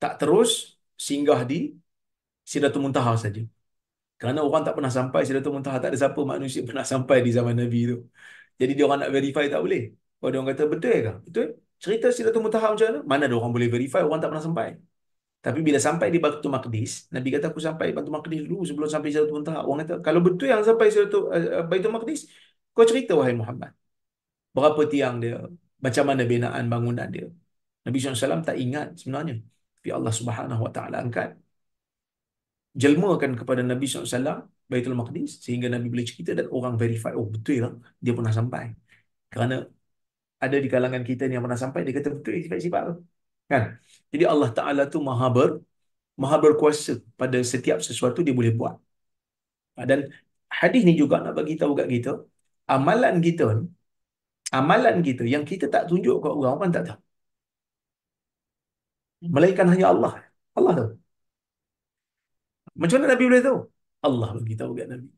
tak terus singgah di Sidratul Muntaha saja kerana orang tak pernah sampai Sidratul Muntaha tak ada siapa manusia pernah sampai di zaman Nabi tu jadi dia orang nak verify tak boleh kalau dia orang kata betul ke betul Cerita Sidat Tumut Taha macam mana? Mana ada orang boleh verify, orang tak pernah sampai. Tapi bila sampai di Batu Maqdis, Nabi kata aku sampai di Batu Maqdis dulu sebelum sampai Sidat Tumut Taha. Orang kata, kalau betul yang sampai di uh, eh, eh, Baitul Maqdis, kau cerita wahai Muhammad. Berapa tiang dia? Macam mana binaan bangunan dia? Nabi SAW tak ingat sebenarnya. Tapi Allah Subhanahu Wa Taala angkat. Jelmakan kepada Nabi SAW, Baitul Maqdis, sehingga Nabi boleh cerita dan orang verify, oh betul lah, dia pernah sampai. Kerana ada di kalangan kita ni yang pernah sampai dia kata betul sifat sifat tu kan jadi Allah Taala tu maha ber maha berkuasa pada setiap sesuatu dia boleh buat ha, dan hadis ni juga nak bagi tahu kat kita amalan kita ni amalan kita yang kita tak tunjuk kat orang orang tak tahu melainkan hanya Allah Allah tahu macam mana Nabi boleh tahu Allah bagi tahu kat Nabi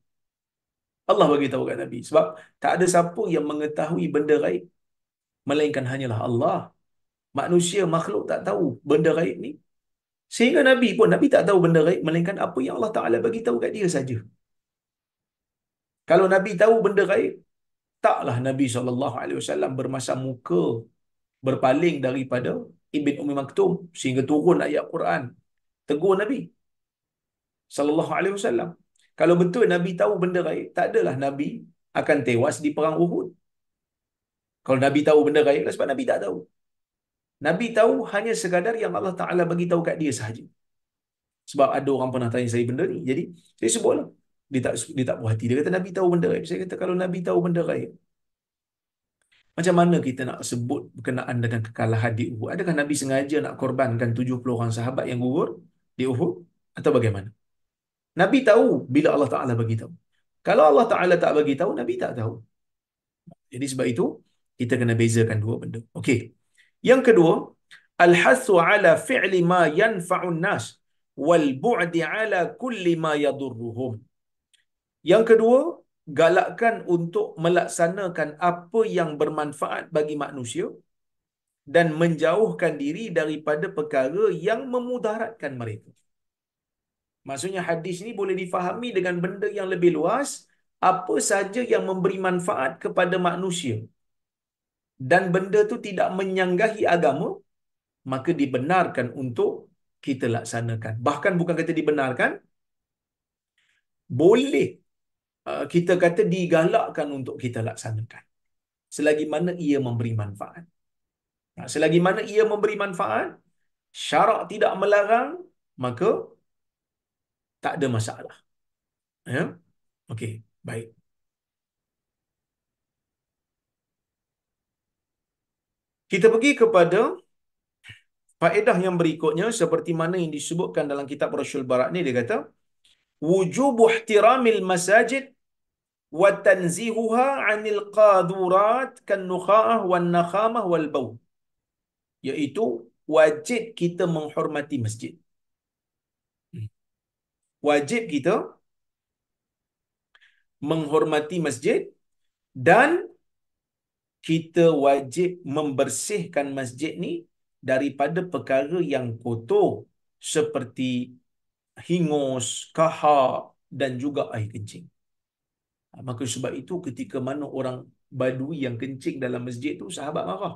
Allah bagi tahu kat Nabi sebab tak ada siapa yang mengetahui benda gaib melainkan hanyalah Allah. Manusia, makhluk tak tahu benda gaib ni. Sehingga Nabi pun, Nabi tak tahu benda gaib melainkan apa yang Allah Ta'ala bagi tahu kat dia saja. Kalau Nabi tahu benda gaib, taklah Nabi Alaihi Wasallam bermasam muka berpaling daripada Ibn Umi Maktum sehingga turun ayat Quran. Tegur Nabi Alaihi Wasallam. Kalau betul Nabi tahu benda gaib, tak adalah Nabi akan tewas di perang Uhud. Kalau Nabi tahu benda gaib lah sebab Nabi tak tahu. Nabi tahu hanya sekadar yang Allah Ta'ala bagi tahu kat dia sahaja. Sebab ada orang pernah tanya saya benda ni. Jadi, saya sebutlah. Dia tak, dia tak puas hati. Dia kata, Nabi tahu benda gaib. Saya kata, kalau Nabi tahu benda gaib, macam mana kita nak sebut berkenaan dengan kekalahan di Uhud? Adakah Nabi sengaja nak korbankan 70 orang sahabat yang gugur di Uhud? Atau bagaimana? Nabi tahu bila Allah Ta'ala bagi tahu. Kalau Allah Ta'ala tak bagi tahu, Nabi tak tahu. Jadi sebab itu, kita kena bezakan dua benda. Okey. Yang kedua, al-hasu ala fi'li ma yanfa'un nas wal bu'di ala kulli ma yadurruhum. Yang kedua, galakkan untuk melaksanakan apa yang bermanfaat bagi manusia dan menjauhkan diri daripada perkara yang memudaratkan mereka. Maksudnya hadis ini boleh difahami dengan benda yang lebih luas, apa saja yang memberi manfaat kepada manusia dan benda tu tidak menyanggahi agama maka dibenarkan untuk kita laksanakan bahkan bukan kata dibenarkan boleh uh, kita kata digalakkan untuk kita laksanakan selagi mana ia memberi manfaat selagi mana ia memberi manfaat syarak tidak melarang maka tak ada masalah ya okey baik Kita pergi kepada faedah yang berikutnya seperti mana yang disebutkan dalam kitab Rasul Barat ni dia kata wujub ihtiramil masajid wa tanzihuha 'anil qadurat kan nukhaah wan nakhamah wal bau iaitu wajib kita menghormati masjid hmm. wajib kita menghormati masjid dan kita wajib membersihkan masjid ni daripada perkara yang kotor seperti hingus, kahak dan juga air kencing. Ha, maka sebab itu ketika mana orang badui yang kencing dalam masjid tu sahabat marah.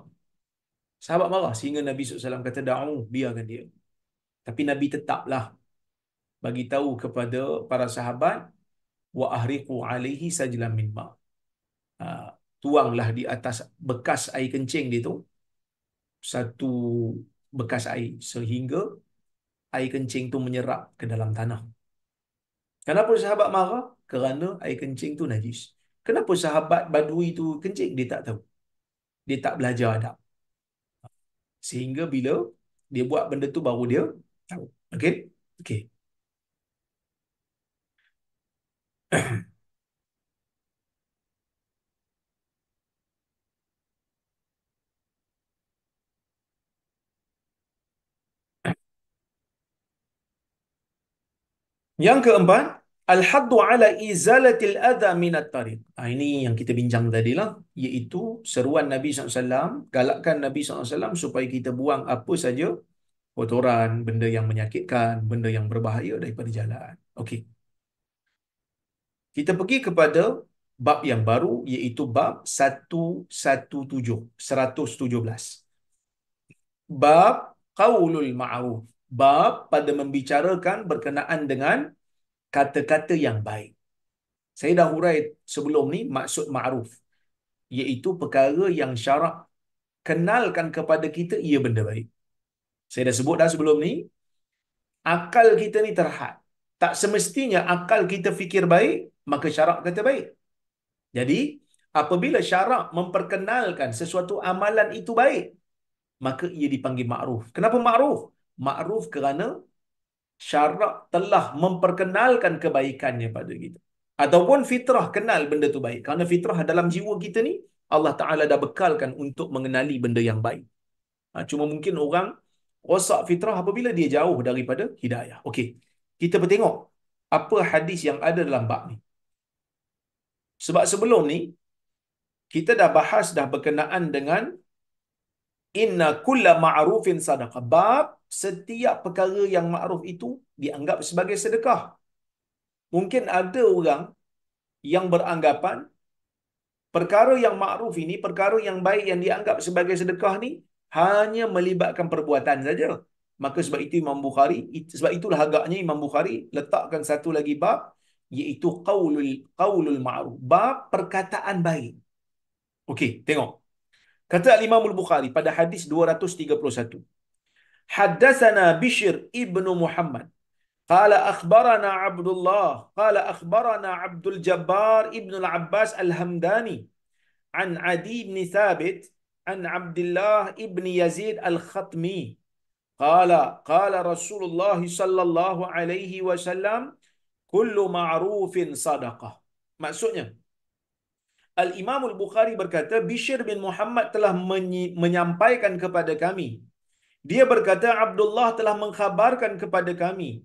Sahabat marah sehingga Nabi SAW kata da'u biarkan dia. Tapi Nabi tetaplah bagi tahu kepada para sahabat wa ahriqu alaihi sajlan min ma. Ha, tuanglah di atas bekas air kencing dia tu satu bekas air sehingga air kencing tu menyerap ke dalam tanah. Kenapa sahabat marah? Kerana air kencing tu najis. Kenapa sahabat badui tu kencing? Dia tak tahu. Dia tak belajar adab. Sehingga bila dia buat benda tu baru dia tahu. Okey? Okey. Yang keempat, al-haddu ala izalati al-adha min at-tariq. Ah, ini yang kita bincang tadi lah, iaitu seruan Nabi SAW, galakkan Nabi SAW supaya kita buang apa saja kotoran, benda yang menyakitkan, benda yang berbahaya daripada jalan. Okey. Kita pergi kepada bab yang baru iaitu bab 117, 117. Bab qaulul ma'ruf bab pada membicarakan berkenaan dengan kata-kata yang baik. Saya dah hurai sebelum ni maksud ma'ruf. Iaitu perkara yang syarak kenalkan kepada kita ia benda baik. Saya dah sebut dah sebelum ni, akal kita ni terhad. Tak semestinya akal kita fikir baik, maka syarak kata baik. Jadi, apabila syarak memperkenalkan sesuatu amalan itu baik, maka ia dipanggil ma'ruf. Kenapa ma'ruf? makruf kerana syarak telah memperkenalkan kebaikannya pada kita. Ataupun fitrah kenal benda tu baik. Kerana fitrah dalam jiwa kita ni, Allah Ta'ala dah bekalkan untuk mengenali benda yang baik. Ha, cuma mungkin orang rosak fitrah apabila dia jauh daripada hidayah. Okey, kita bertengok apa hadis yang ada dalam bab ni. Sebab sebelum ni, kita dah bahas dah berkenaan dengan inna kulla ma'rufin sadaqah. Bab setiap perkara yang makruf itu dianggap sebagai sedekah. Mungkin ada orang yang beranggapan perkara yang makruf ini, perkara yang baik yang dianggap sebagai sedekah ni hanya melibatkan perbuatan saja. Maka sebab itu Imam Bukhari, sebab itulah agaknya Imam Bukhari letakkan satu lagi bab iaitu qaulul qaulul ma'ruf, bab perkataan baik. Okey, tengok. Kata Imam Al-Bukhari pada hadis 231. حدثنا بشر ابن محمد قال أخبرنا عبد الله قال أخبرنا عبد الجبار ابن العباس الهمداني عن عدي بن ثابت عن عبد الله ابن يزيد الخطمي قال قال رسول الله صلى الله عليه وسلم كل معروف صدقة maksudnya Al Imam Al Bukhari berkata Bishr bin Muhammad telah menyampaikan kepada kami dia berkata Abdullah telah mengkhabarkan kepada kami.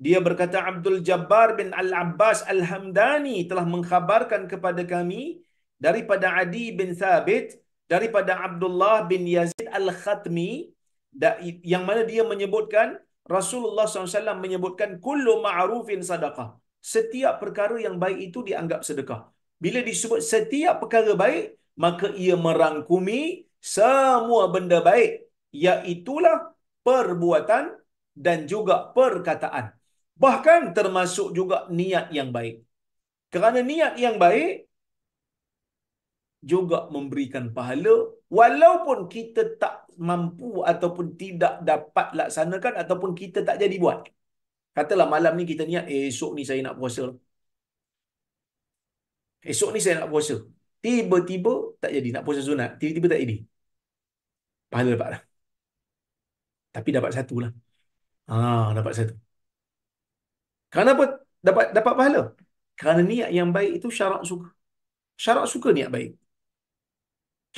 Dia berkata Abdul Jabbar bin Al-Abbas Al-Hamdani telah mengkhabarkan kepada kami daripada Adi bin Thabit, daripada Abdullah bin Yazid Al-Khatmi yang mana dia menyebutkan Rasulullah SAW menyebutkan kullu ma'rufin sadaqah. Setiap perkara yang baik itu dianggap sedekah. Bila disebut setiap perkara baik, maka ia merangkumi semua benda baik iaitulah ya, perbuatan dan juga perkataan. Bahkan termasuk juga niat yang baik. Kerana niat yang baik juga memberikan pahala walaupun kita tak mampu ataupun tidak dapat laksanakan ataupun kita tak jadi buat. Katalah malam ni kita niat eh, esok ni saya nak puasa. Esok ni saya nak puasa. Tiba-tiba tak jadi nak puasa sunat. Tiba-tiba tak jadi. Pahala dapat tapi dapat satu lah. Ah, dapat satu. apa? dapat dapat pahala? Kerana niat yang baik itu syarat suka. Syarat suka niat baik.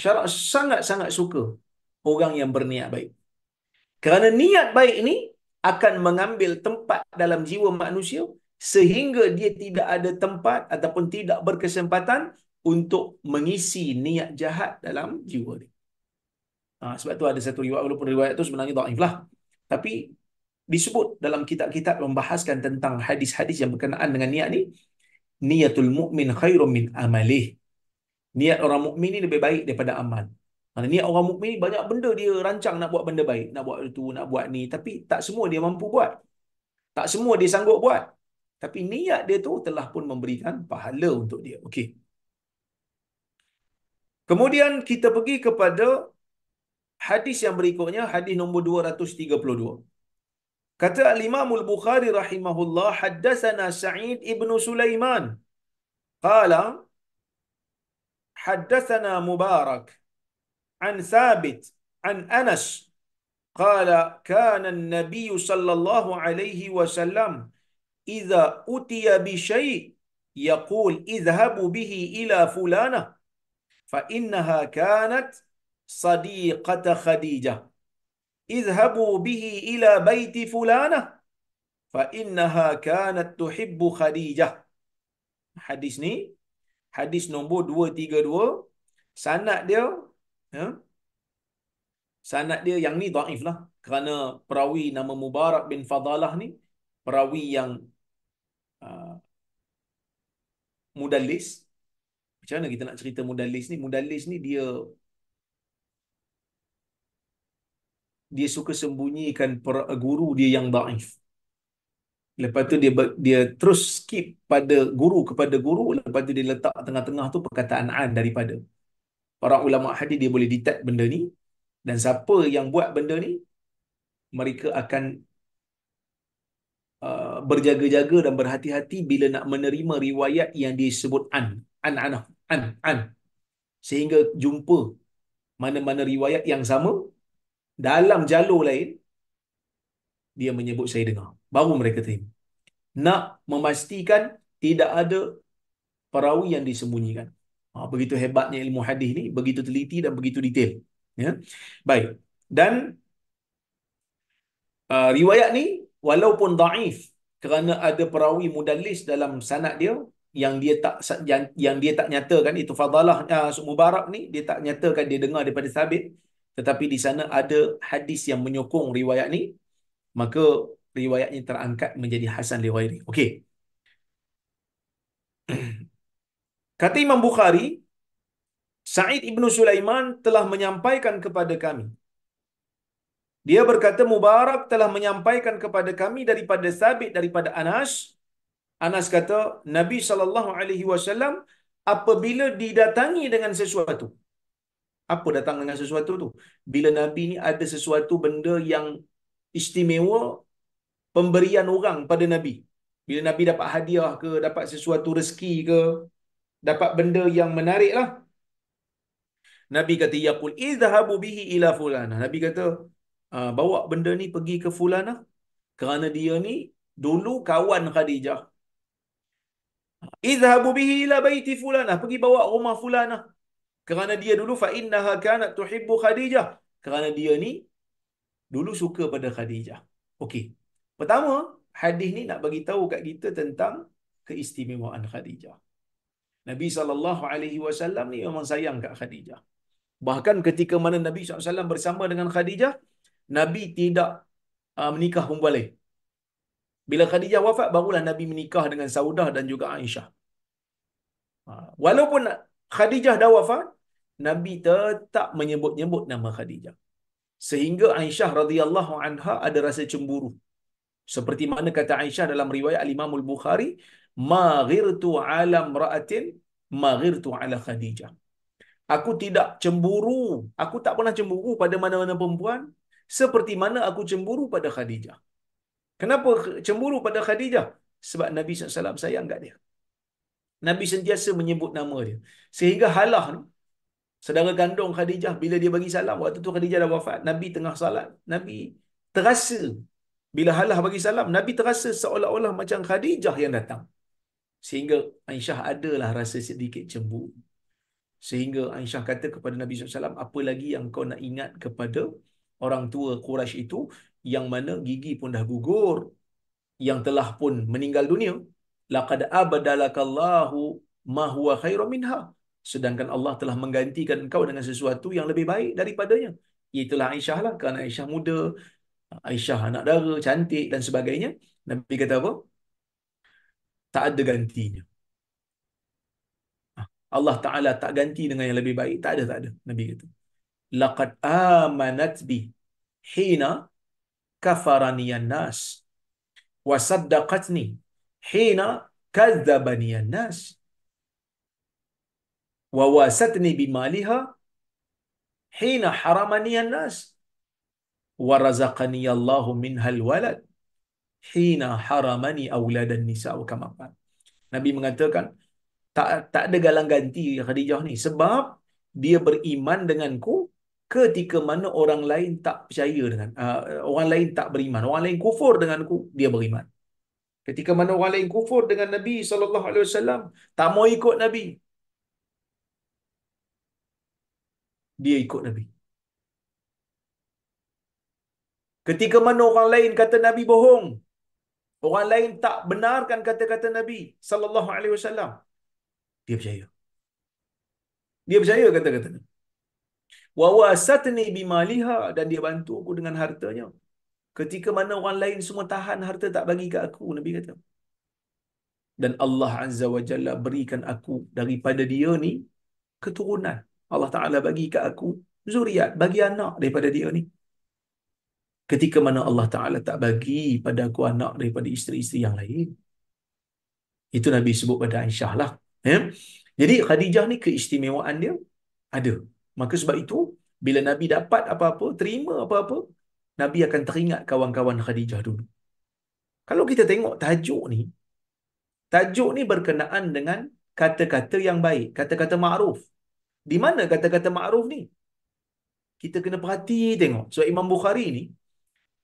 Syarat sangat-sangat suka orang yang berniat baik. Kerana niat baik ini akan mengambil tempat dalam jiwa manusia sehingga dia tidak ada tempat ataupun tidak berkesempatan untuk mengisi niat jahat dalam jiwa dia. Ha, sebab tu ada satu riwayat walaupun riwayat tu sebenarnya daif lah. Tapi disebut dalam kitab-kitab membahaskan tentang hadis-hadis yang berkenaan dengan niat ni, niatul mukmin khairum min amalih. Niat orang mukmin ni lebih baik daripada amal. Mana niat orang mukmin ni banyak benda dia rancang nak buat benda baik, nak buat itu, nak buat ni, tapi tak semua dia mampu buat. Tak semua dia sanggup buat. Tapi niat dia tu telah pun memberikan pahala untuk dia. Okey. Kemudian kita pergi kepada Hadis yang berikutnya hadis nombor 232. Kata Imam Al-Bukhari rahimahullah haddatsana Sa'id ibn Sulaiman qala haddatsana Mubarak an Thabit an Anas qala kana an-nabiy sallallahu alaihi wasallam idza utiya bi syai' yaqul idhhabu bihi ila fulana fa innaha kanat sadiqata Khadijah. Izhabu bihi ila baiti fulana fa innaha kanat tuhibbu Khadijah. Hadis ni hadis nombor 232 sanad dia ya sanad dia yang ni dhaif lah kerana perawi nama Mubarak bin Fadalah ni perawi yang uh, mudallis macam mana kita nak cerita mudallis ni mudallis ni dia dia suka sembunyikan eh, guru dia yang daif. Lepas tu dia dia terus skip pada guru kepada guru lepas tu dia letak tengah-tengah tu perkataan an daripada para ulama hadis dia boleh detect benda ni dan siapa yang buat benda ni mereka akan uh, berjaga-jaga dan berhati-hati bila nak menerima riwayat yang disebut an an an an, an. sehingga jumpa mana-mana riwayat yang sama dalam jalur lain dia menyebut saya dengar baru mereka terima nak memastikan tidak ada perawi yang disembunyikan ha, begitu hebatnya ilmu hadis ni begitu teliti dan begitu detail ya baik dan uh, riwayat ni walaupun daif kerana ada perawi mudallis dalam sanad dia yang dia tak yang, yang dia tak nyatakan itu fadalah uh, mubarak ni dia tak nyatakan dia dengar daripada sabit tetapi di sana ada hadis yang menyokong riwayat ni maka riwayat ini terangkat menjadi hasan riwayat okey kata Imam Bukhari Sa'id ibnu Sulaiman telah menyampaikan kepada kami dia berkata Mubarak telah menyampaikan kepada kami daripada Sabit daripada Anas Anas kata Nabi sallallahu alaihi wasallam apabila didatangi dengan sesuatu apa datang dengan sesuatu tu bila nabi ni ada sesuatu benda yang istimewa pemberian orang pada nabi bila nabi dapat hadiah ke dapat sesuatu rezeki ke dapat benda yang menarik lah nabi kata yaqul idhhabu bihi ila fulana nabi kata ah, bawa benda ni pergi ke fulana kerana dia ni dulu kawan khadijah idhhabu bihi ila baiti fulana pergi bawa rumah fulana kerana dia dulu fa innaha kanat tuhibbu khadijah kerana dia ni dulu suka pada khadijah okey pertama hadis ni nak bagi tahu kat kita tentang keistimewaan khadijah nabi sallallahu alaihi wasallam ni memang sayang kat khadijah bahkan ketika mana nabi saw bersama dengan khadijah nabi tidak uh, menikah pembalai bila khadijah wafat barulah nabi menikah dengan saudah dan juga aisyah ha, Walaupun Khadijah dah wafat, Nabi tetap menyebut-nyebut nama Khadijah. Sehingga Aisyah radhiyallahu anha ada rasa cemburu. Seperti mana kata Aisyah dalam riwayat Al-Imam Al-Bukhari, "Maghirtu 'ala imra'atin, maghirtu 'ala Khadijah." Aku tidak cemburu, aku tak pernah cemburu pada mana-mana perempuan seperti mana aku cemburu pada Khadijah. Kenapa cemburu pada Khadijah? Sebab Nabi SAW sayang dekat dia. Nabi sentiasa menyebut nama dia. Sehingga halah ni, saudara gandung Khadijah, bila dia bagi salam, waktu tu Khadijah dah wafat, Nabi tengah salat. Nabi terasa, bila halah bagi salam, Nabi terasa seolah-olah macam Khadijah yang datang. Sehingga Aisyah adalah rasa sedikit cemburu. Sehingga Aisyah kata kepada Nabi SAW, apa lagi yang kau nak ingat kepada orang tua Quraisy itu, yang mana gigi pun dah gugur, yang telah pun meninggal dunia, laqad abadalaka Allahu ma huwa khairu minha sedangkan Allah telah menggantikan engkau dengan sesuatu yang lebih baik daripadanya itulah Aisyah lah kerana Aisyah muda Aisyah anak dara cantik dan sebagainya Nabi kata apa tak ada gantinya ah, Allah Ta'ala tak ganti dengan yang lebih baik. Tak ada, tak ada. Nabi kata. Laqad amanat bi hina kafaraniyan nas wa saddaqatni حين كذبني الناس وواستني بمالها حين حرمني الناس ورزقني الله منها الولد حين حرمني أولاد النساء وكما قال Nabi mengatakan tak tak ada galang ganti Khadijah ni sebab dia beriman denganku ketika mana orang lain tak percaya dengan uh, orang lain tak beriman orang lain kufur denganku dia beriman Ketika mana orang lain kufur dengan Nabi sallallahu alaihi wasallam, tak mau ikut Nabi. Dia ikut Nabi. Ketika mana orang lain kata Nabi bohong, orang lain tak benarkan kata-kata Nabi sallallahu alaihi wasallam, dia percaya. Dia percaya kata-kata Nabi. Wa wasatni bimaliha dan dia bantu aku dengan hartanya. Ketika mana orang lain semua tahan harta tak bagi ke aku, Nabi kata. Dan Allah Azza wa Jalla berikan aku daripada dia ni keturunan. Allah Ta'ala bagi ke aku zuriat, bagi anak daripada dia ni. Ketika mana Allah Ta'ala tak bagi pada aku anak daripada isteri-isteri yang lain. Itu Nabi sebut pada Aisyah lah. Ya? Jadi Khadijah ni keistimewaan dia ada. Maka sebab itu, bila Nabi dapat apa-apa, terima apa-apa, Nabi akan teringat kawan-kawan Khadijah dulu. Kalau kita tengok tajuk ni, tajuk ni berkenaan dengan kata-kata yang baik, kata-kata ma'ruf. Di mana kata-kata ma'ruf ni? Kita kena perhati tengok. So Imam Bukhari ni,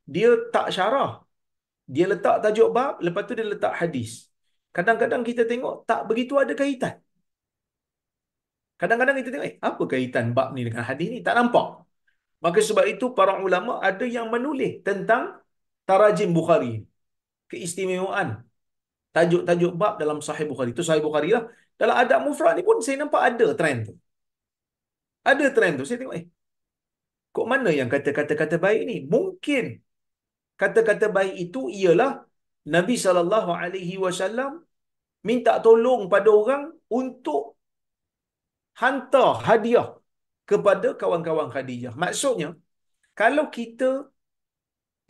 dia tak syarah. Dia letak tajuk bab, lepas tu dia letak hadis. Kadang-kadang kita tengok tak begitu ada kaitan. Kadang-kadang kita tengok, eh, apa kaitan bab ni dengan hadis ni? Tak nampak. Maka sebab itu para ulama ada yang menulis tentang tarajim Bukhari. Keistimewaan tajuk-tajuk bab dalam sahih Bukhari. Itu sahih Bukhari lah. Dalam adab mufrad ni pun saya nampak ada trend tu. Ada trend tu. Saya tengok eh. Kok mana yang kata-kata-kata baik ni? Mungkin kata-kata baik itu ialah Nabi saw minta tolong pada orang untuk hantar hadiah kepada kawan-kawan Khadijah. Maksudnya, kalau kita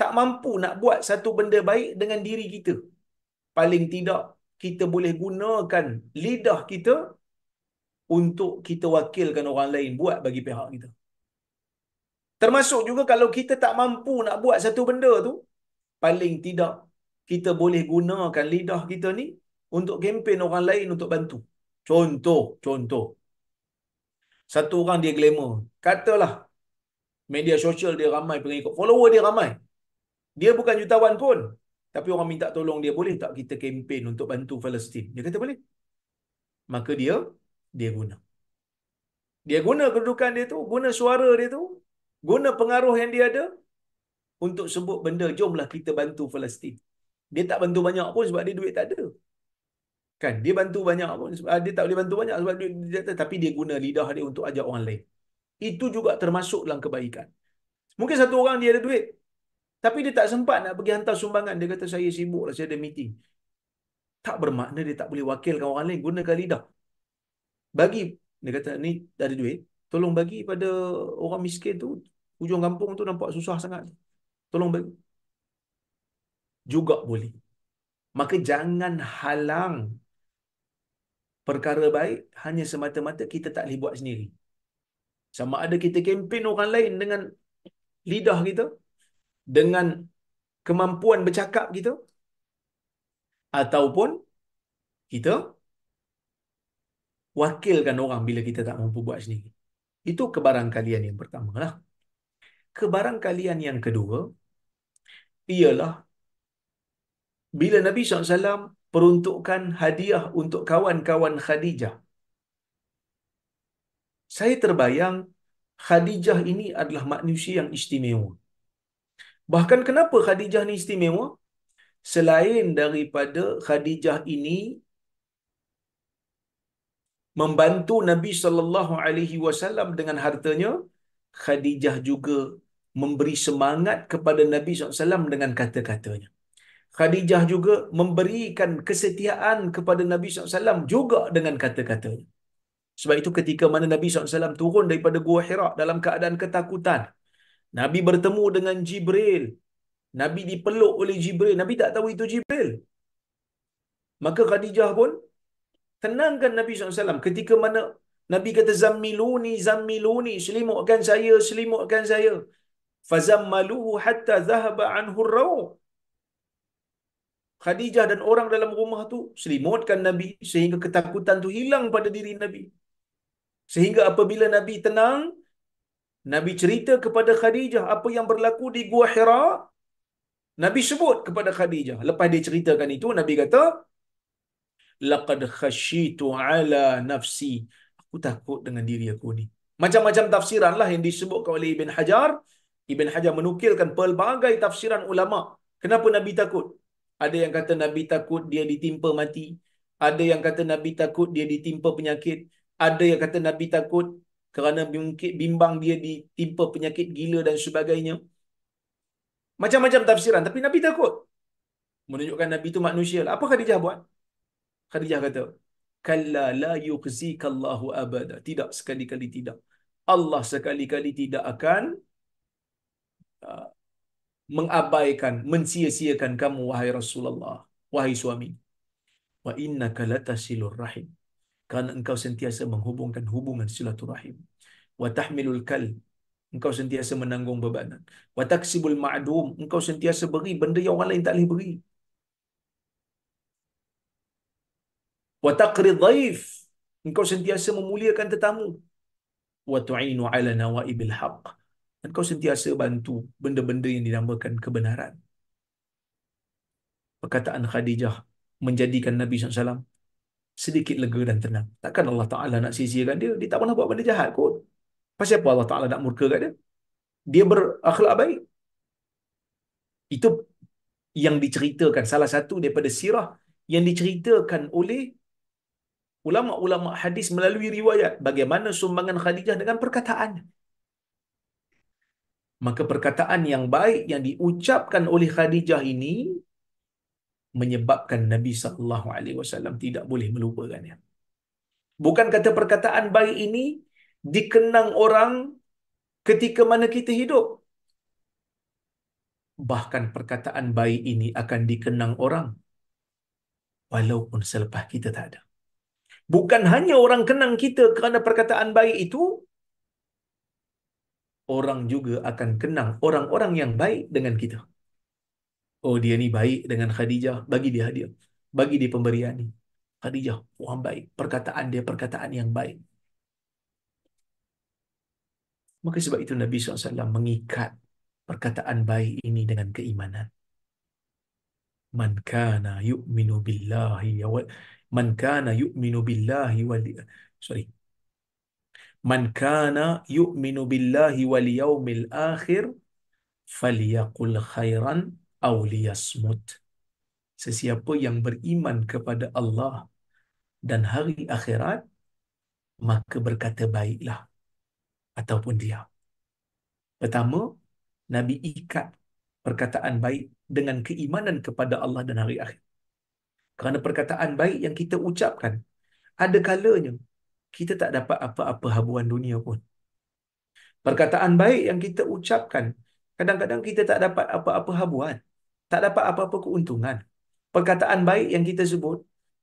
tak mampu nak buat satu benda baik dengan diri kita, paling tidak kita boleh gunakan lidah kita untuk kita wakilkan orang lain buat bagi pihak kita. Termasuk juga kalau kita tak mampu nak buat satu benda tu, paling tidak kita boleh gunakan lidah kita ni untuk kempen orang lain untuk bantu. Contoh, contoh satu orang dia glamour. Katalah media sosial dia ramai pengikut, follower dia ramai. Dia bukan jutawan pun. Tapi orang minta tolong dia boleh tak kita kempen untuk bantu Palestin? Dia kata boleh. Maka dia dia guna. Dia guna kedudukan dia tu, guna suara dia tu, guna pengaruh yang dia ada untuk sebut benda jomlah kita bantu Palestin. Dia tak bantu banyak pun sebab dia duit tak ada kan dia bantu banyak pun ah, dia tak boleh bantu banyak sebab dia, dia, dia, tapi dia guna lidah dia untuk ajak orang lain itu juga termasuk dalam kebaikan mungkin satu orang dia ada duit tapi dia tak sempat nak pergi hantar sumbangan dia kata saya sibuk saya ada meeting tak bermakna dia tak boleh wakilkan orang lain gunakan lidah bagi dia kata ni ada duit tolong bagi pada orang miskin tu hujung kampung tu nampak susah sangat tolong bagi juga boleh Maka jangan halang perkara baik hanya semata-mata kita tak boleh buat sendiri. Sama ada kita kempen orang lain dengan lidah kita, dengan kemampuan bercakap kita, ataupun kita wakilkan orang bila kita tak mampu buat sendiri. Itu kebarangkalian yang pertama lah. Kebarangkalian yang kedua ialah bila Nabi SAW peruntukkan hadiah untuk kawan-kawan Khadijah. Saya terbayang Khadijah ini adalah manusia yang istimewa. Bahkan kenapa Khadijah ni istimewa? Selain daripada Khadijah ini membantu Nabi sallallahu alaihi wasallam dengan hartanya, Khadijah juga memberi semangat kepada Nabi sallallahu alaihi wasallam dengan kata-katanya. Khadijah juga memberikan kesetiaan kepada Nabi SAW juga dengan kata kata Sebab itu ketika mana Nabi SAW turun daripada Gua Hira dalam keadaan ketakutan. Nabi bertemu dengan Jibril. Nabi dipeluk oleh Jibril. Nabi tak tahu itu Jibril. Maka Khadijah pun tenangkan Nabi SAW ketika mana Nabi kata zammiluni zammiluni selimutkan saya selimutkan saya fazammaluhu hatta zahaba anhu ar Khadijah dan orang dalam rumah tu selimutkan Nabi sehingga ketakutan tu hilang pada diri Nabi. Sehingga apabila Nabi tenang, Nabi cerita kepada Khadijah apa yang berlaku di Gua Hira. Nabi sebut kepada Khadijah. Lepas dia ceritakan itu, Nabi kata, Laqad khashitu ala nafsi. Aku takut dengan diri aku ni. Macam-macam tafsiran lah yang disebutkan oleh Ibn Hajar. Ibn Hajar menukilkan pelbagai tafsiran ulama. Kenapa Nabi takut? Ada yang kata Nabi takut dia ditimpa mati. Ada yang kata Nabi takut dia ditimpa penyakit. Ada yang kata Nabi takut kerana bimbang dia ditimpa penyakit gila dan sebagainya. Macam-macam tafsiran. Tapi Nabi takut. Menunjukkan Nabi itu manusia. Lah. Apa Khadijah buat? Khadijah kata, Kalla la yukzikallahu abada. Tidak, sekali-kali tidak. Allah sekali-kali tidak akan uh, mengabaikan, mensia-siakan kamu wahai Rasulullah, wahai suami. Wa innaka latasilur rahim. kerana engkau sentiasa menghubungkan hubungan silaturahim. Wa tahmilul kal. Engkau sentiasa menanggung bebanan. Wa taksibul maadum, Engkau sentiasa beri benda yang orang lain tak boleh beri. Wa taqri dhaif. Engkau sentiasa memuliakan tetamu. Wa tu'inu ala nawaibil haqq dan kau sentiasa bantu benda-benda yang dinamakan kebenaran. Perkataan Khadijah menjadikan Nabi SAW sedikit lega dan tenang. Takkan Allah Ta'ala nak sisirkan dia? Dia tak pernah buat benda jahat kot. Pasal apa Allah Ta'ala nak murka kat dia? Dia berakhlak baik. Itu yang diceritakan salah satu daripada sirah yang diceritakan oleh ulama-ulama hadis melalui riwayat bagaimana sumbangan Khadijah dengan perkataannya maka perkataan yang baik yang diucapkan oleh Khadijah ini menyebabkan Nabi sallallahu alaihi wasallam tidak boleh melupakannya. Bukan kata perkataan baik ini dikenang orang ketika mana kita hidup. Bahkan perkataan baik ini akan dikenang orang walaupun selepas kita tak ada. Bukan hanya orang kenang kita kerana perkataan baik itu, orang juga akan kenang orang-orang yang baik dengan kita. Oh, dia ni baik dengan Khadijah. Bagi dia hadiah. Bagi dia pemberian ni. Khadijah, orang baik. Perkataan dia perkataan yang baik. Maka sebab itu Nabi SAW mengikat perkataan baik ini dengan keimanan. Man kana yu'minu billahi wa... Man kana yu'minu billahi wal... Sorry. Man kana yu'minu billahi wal yawmil akhir falyaqul khairan aw liyasmut. Sesiapa yang beriman kepada Allah dan hari akhirat maka berkata baiklah ataupun diam. Pertama, Nabi ikat perkataan baik dengan keimanan kepada Allah dan hari akhir. Kerana perkataan baik yang kita ucapkan ada kalanya kita tak dapat apa-apa habuan dunia pun. Perkataan baik yang kita ucapkan, kadang-kadang kita tak dapat apa-apa habuan. Tak dapat apa-apa keuntungan. Perkataan baik yang kita sebut,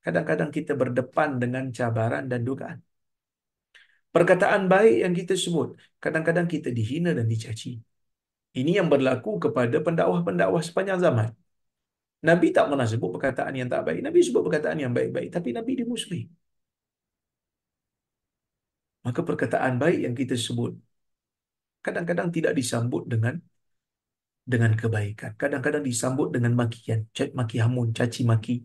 kadang-kadang kita berdepan dengan cabaran dan dugaan. Perkataan baik yang kita sebut, kadang-kadang kita dihina dan dicaci. Ini yang berlaku kepada pendakwah-pendakwah sepanjang zaman. Nabi tak pernah sebut perkataan yang tak baik. Nabi sebut perkataan yang baik-baik. Tapi Nabi dimusuhi maka perkataan baik yang kita sebut kadang-kadang tidak disambut dengan dengan kebaikan. Kadang-kadang disambut dengan makian, cat maki hamun, caci maki.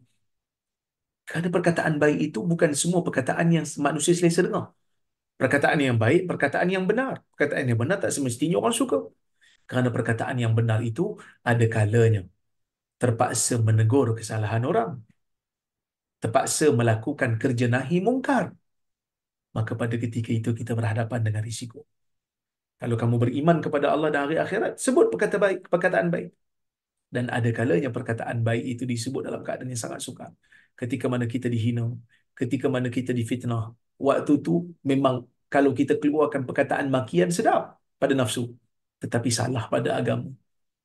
Kerana perkataan baik itu bukan semua perkataan yang manusia selesa dengar. Perkataan yang baik, perkataan yang benar. Perkataan yang benar tak semestinya orang suka. Kerana perkataan yang benar itu ada kalanya. Terpaksa menegur kesalahan orang. Terpaksa melakukan kerja nahi mungkar maka pada ketika itu kita berhadapan dengan risiko. Kalau kamu beriman kepada Allah dan hari akhirat, sebut perkata baik, perkataan baik. Dan ada kalanya perkataan baik itu disebut dalam keadaan yang sangat sukar. Ketika mana kita dihina, ketika mana kita difitnah. Waktu tu memang kalau kita keluarkan perkataan makian sedap pada nafsu. Tetapi salah pada agama.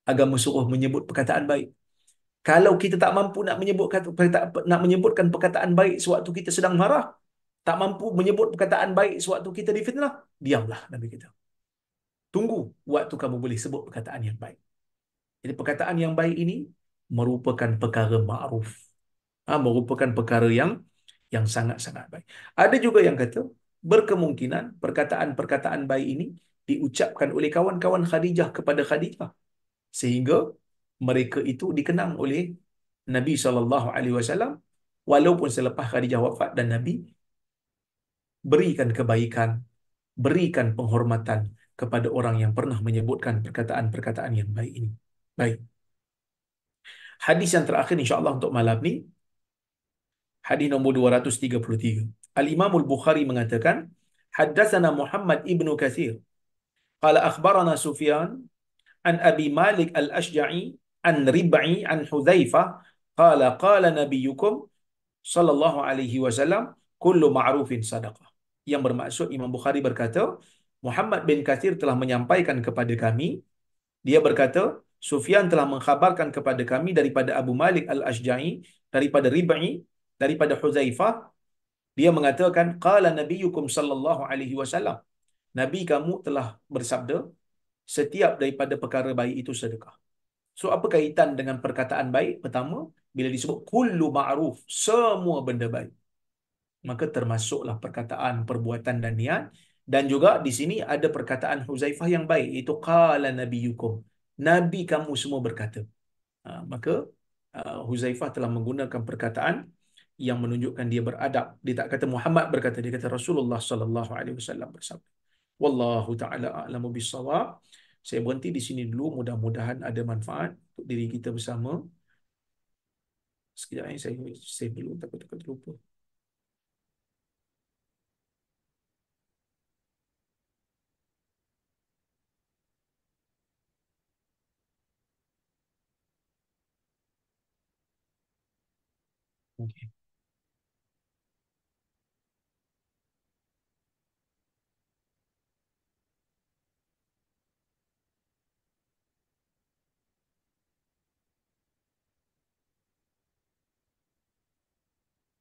Agama suruh menyebut perkataan baik. Kalau kita tak mampu nak menyebut nak menyebutkan perkataan baik sewaktu kita sedang marah, tak mampu menyebut perkataan baik sewaktu kita difitnah, diamlah Nabi kita. Tunggu waktu kamu boleh sebut perkataan yang baik. Jadi perkataan yang baik ini merupakan perkara ma'ruf. Ha, merupakan perkara yang yang sangat-sangat baik. Ada juga yang kata, berkemungkinan perkataan-perkataan baik ini diucapkan oleh kawan-kawan Khadijah kepada Khadijah. Sehingga mereka itu dikenang oleh Nabi SAW walaupun selepas Khadijah wafat dan Nabi berikan kebaikan, berikan penghormatan kepada orang yang pernah menyebutkan perkataan-perkataan yang baik ini. Baik. Hadis yang terakhir insya-Allah untuk malam ni hadis nombor 233. Al-Imam Al-Bukhari mengatakan, "Haddatsana Muhammad ibnu Katsir. Qala akhbarana Sufyan an Abi Malik Al-Asja'i an Rib'i an Hudzaifah qala qala nabiyyukum sallallahu alaihi wasallam kullu ma'rufin sadaqah." yang bermaksud Imam Bukhari berkata, Muhammad bin Kathir telah menyampaikan kepada kami, dia berkata, Sufyan telah mengkhabarkan kepada kami daripada Abu Malik al-Ashja'i, daripada Rib'i, daripada Huzaifah, dia mengatakan, Qala Nabiyukum sallallahu alaihi wasallam, Nabi kamu telah bersabda, setiap daripada perkara baik itu sedekah. So, apa kaitan dengan perkataan baik? Pertama, bila disebut, Kullu ma'ruf, semua benda baik maka termasuklah perkataan perbuatan dan niat dan juga di sini ada perkataan Huzaifah yang baik iaitu qala nabiyukum nabi kamu semua berkata ha, maka uh, Huzaifah telah menggunakan perkataan yang menunjukkan dia beradab dia tak kata Muhammad berkata dia kata Rasulullah sallallahu alaihi wasallam bersabda wallahu taala a'lamu bisawab saya berhenti di sini dulu mudah-mudahan ada manfaat untuk diri kita bersama sekejap eh, saya save dulu takut-takut terlupa takut, takut,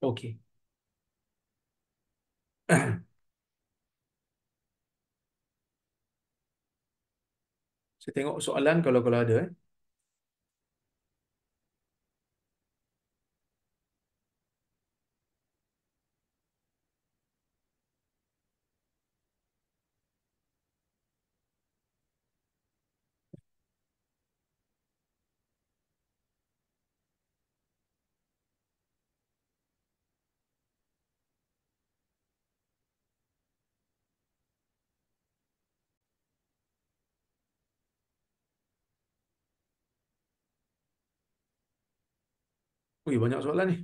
Okay. Saya tengok soalan kalau-kalau ada. Eh. Ui banyak soalan ni.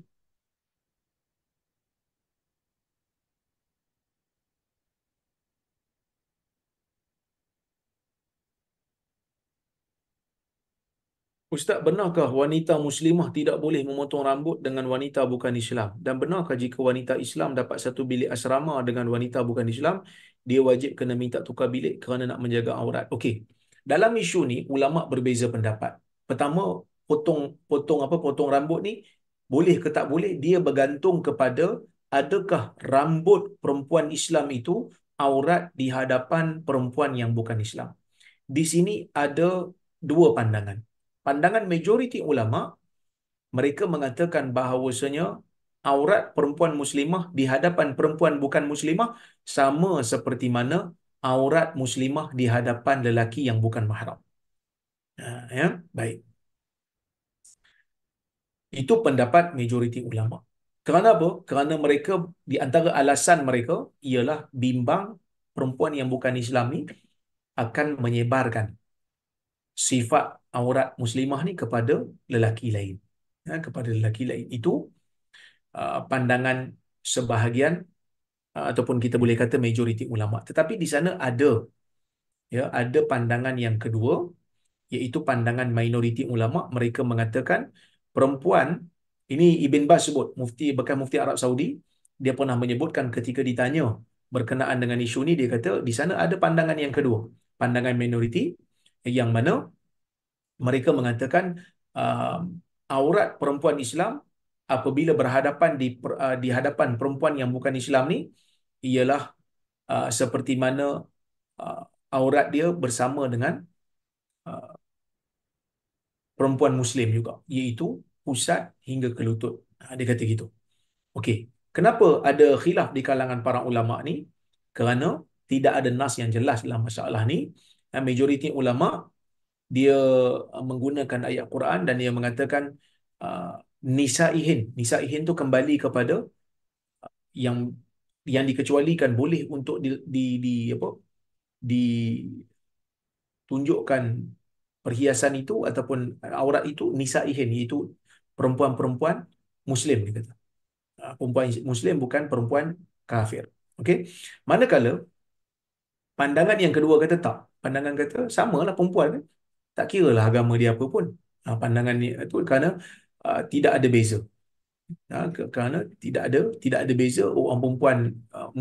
Ustaz, benarkah wanita muslimah tidak boleh memotong rambut dengan wanita bukan Islam? Dan benarkah jika wanita Islam dapat satu bilik asrama dengan wanita bukan Islam, dia wajib kena minta tukar bilik kerana nak menjaga aurat? Okey. Dalam isu ni, ulama' berbeza pendapat. Pertama, potong potong apa potong rambut ni boleh ke tak boleh dia bergantung kepada adakah rambut perempuan Islam itu aurat di hadapan perempuan yang bukan Islam. Di sini ada dua pandangan. Pandangan majoriti ulama mereka mengatakan bahawasanya aurat perempuan muslimah di hadapan perempuan bukan muslimah sama seperti mana aurat muslimah di hadapan lelaki yang bukan mahram. Ya, baik. Itu pendapat majoriti ulama. Kerana apa? Kerana mereka di antara alasan mereka ialah bimbang perempuan yang bukan Islami akan menyebarkan sifat aurat muslimah ni kepada lelaki lain. Ya, kepada lelaki lain itu uh, pandangan sebahagian uh, ataupun kita boleh kata majoriti ulama. Tetapi di sana ada ya ada pandangan yang kedua iaitu pandangan minoriti ulama mereka mengatakan perempuan ini Ibn Bas sebut mufti bekas mufti Arab Saudi dia pernah menyebutkan ketika ditanya berkenaan dengan isu ini dia kata di sana ada pandangan yang kedua pandangan minoriti yang mana mereka mengatakan uh, aurat perempuan Islam apabila berhadapan di uh, di hadapan perempuan yang bukan Islam ni ialah uh, seperti mana uh, aurat dia bersama dengan uh, perempuan Muslim juga, iaitu pusat hingga ke lutut. Ha, dia kata gitu. Okey, kenapa ada khilaf di kalangan para ulama ni? Kerana tidak ada nas yang jelas dalam masalah ni. Ha, majoriti ulama dia uh, menggunakan ayat Quran dan dia mengatakan uh, nisaihin. Nisaihin tu kembali kepada uh, yang yang dikecualikan boleh untuk di, di, di apa di tunjukkan perhiasan itu ataupun aurat itu nisaihin iaitu perempuan-perempuan muslim kita, kata. Ha, perempuan muslim bukan perempuan kafir. Okey. Manakala pandangan yang kedua kata tak. Pandangan kata samalah perempuan kan. Tak kiralah agama dia apa pun. Ha, pandangan ni tu kerana ha, tidak ada beza. Uh, kerana tidak ada tidak ada beza orang perempuan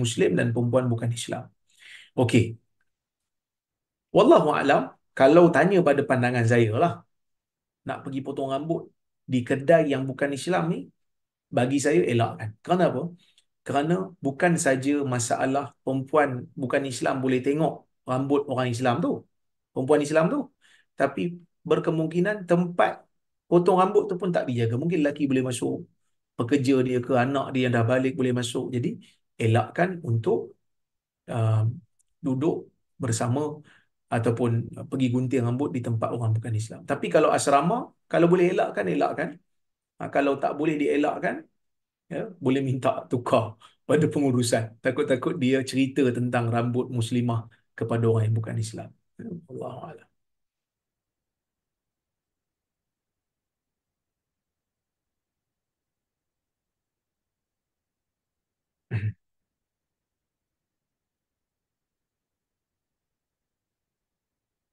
muslim dan perempuan bukan Islam. Okey. Wallahu a'lam kalau tanya pada pandangan saya lah, nak pergi potong rambut di kedai yang bukan Islam ni, bagi saya elakkan. Kerana apa? Kerana bukan saja masalah perempuan bukan Islam boleh tengok rambut orang Islam tu. Perempuan Islam tu. Tapi berkemungkinan tempat potong rambut tu pun tak dijaga. Mungkin lelaki boleh masuk. Pekerja dia ke anak dia yang dah balik boleh masuk. Jadi elakkan untuk uh, duduk bersama ataupun uh, pergi gunting rambut di tempat orang bukan Islam. Tapi kalau asrama, kalau boleh elakkan, elakkan. Ha, kalau tak boleh dielakkan, ya, boleh minta tukar pada pengurusan. Takut-takut dia cerita tentang rambut muslimah kepada orang yang bukan Islam. Allah ya, Allah.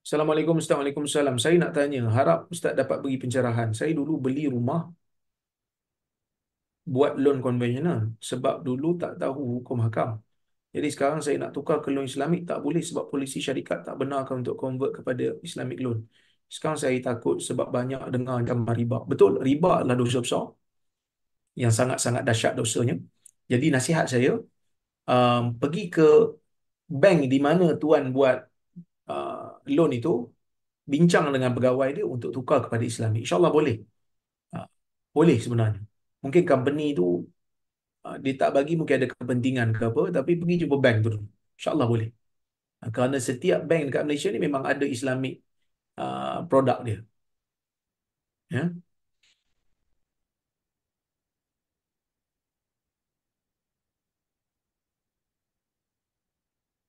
Assalamualaikum Ustaz. Waalaikumsalam. Saya nak tanya, harap Ustaz dapat beri pencerahan. Saya dulu beli rumah buat loan konvensional sebab dulu tak tahu hukum hakam. Jadi sekarang saya nak tukar ke loan Islamik tak boleh sebab polisi syarikat tak benarkan untuk convert kepada Islamik loan. Sekarang saya takut sebab banyak dengar ancaman riba. Betul, riba adalah dosa besar yang sangat-sangat dahsyat dosanya. Jadi nasihat saya, um, pergi ke bank di mana tuan buat loan itu bincang dengan pegawai dia untuk tukar kepada Islam. InsyaAllah boleh. Ha, boleh sebenarnya. Mungkin company tu ha, dia tak bagi mungkin ada kepentingan ke apa tapi pergi jumpa bank tu. InsyaAllah boleh. Ha, kerana setiap bank dekat Malaysia ni memang ada Islamic uh, produk dia. Ya. Yeah?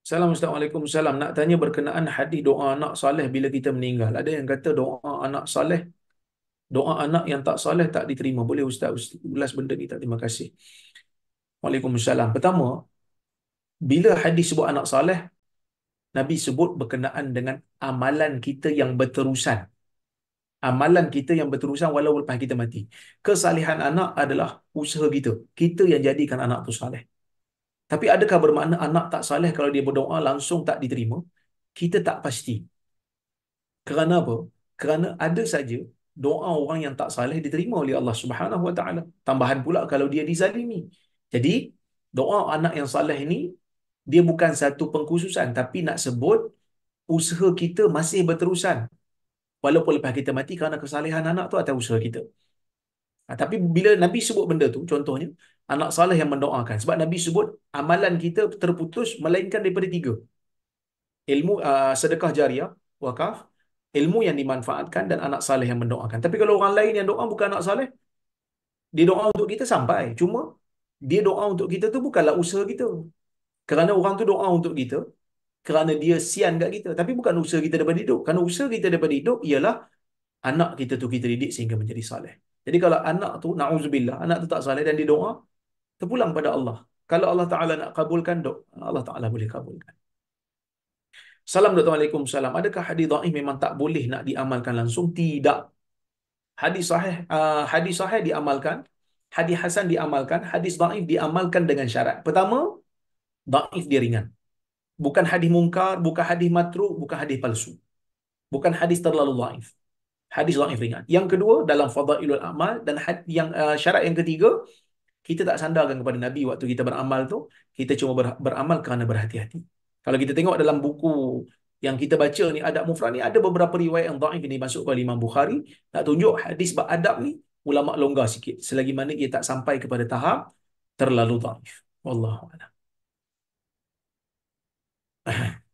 Salam Assalamualaikum Salam Nak tanya berkenaan hadis doa anak saleh bila kita meninggal Ada yang kata doa anak saleh Doa anak yang tak saleh tak diterima Boleh Ustaz, Ustaz ulas benda ni tak terima kasih Waalaikumsalam Pertama Bila hadis sebut anak saleh Nabi sebut berkenaan dengan amalan kita yang berterusan Amalan kita yang berterusan walaupun lepas kita mati Kesalihan anak adalah usaha kita Kita yang jadikan anak tu saleh. Tapi adakah bermakna anak tak saleh kalau dia berdoa langsung tak diterima? Kita tak pasti. Kerana apa? Kerana ada saja doa orang yang tak saleh diterima oleh Allah Subhanahu Wa Taala. Tambahan pula kalau dia dizalimi. Jadi doa anak yang saleh ini dia bukan satu pengkhususan tapi nak sebut usaha kita masih berterusan walaupun lepas kita mati kerana kesalehan anak tu atau usaha kita. Ha, tapi bila Nabi sebut benda tu contohnya anak salih yang mendoakan. Sebab Nabi sebut amalan kita terputus melainkan daripada tiga. Ilmu uh, sedekah jariah, wakaf, ilmu yang dimanfaatkan dan anak salih yang mendoakan. Tapi kalau orang lain yang doa bukan anak salih, dia doa untuk kita sampai. Cuma dia doa untuk kita tu bukanlah usaha kita. Kerana orang tu doa untuk kita, kerana dia sian kat kita. Tapi bukan usaha kita daripada hidup. Kerana usaha kita daripada hidup ialah anak kita tu kita didik sehingga menjadi salih. Jadi kalau anak tu, na'udzubillah, anak tu tak salih dan dia doa, terpulang pada Allah. Kalau Allah Taala nak kabulkan dok, Allah Taala boleh kabulkan. Salam dok Assalamualaikum salam. Adakah hadis dhaif memang tak boleh nak diamalkan langsung? Tidak. Hadis sahih uh, hadis sahih diamalkan, hadis hasan diamalkan, hadis dhaif diamalkan dengan syarat. Pertama, dhaif dia ringan. Bukan hadis mungkar, bukan hadis matru, bukan hadis palsu. Bukan hadis terlalu dhaif. Hadis dhaif ringan. Yang kedua dalam fadailul amal dan had, yang uh, syarat yang ketiga kita tak sandarkan kepada Nabi waktu kita beramal tu, kita cuma ber, beramal kerana berhati-hati. Kalau kita tengok dalam buku yang kita baca ni, Adab mufra ni, ada beberapa riwayat yang da'if ni masuk ke Imam Bukhari, nak tunjuk hadis beradab ni, ulama' longgar sikit. Selagi mana ia tak sampai kepada tahap, terlalu da'if. Wallahu'ala.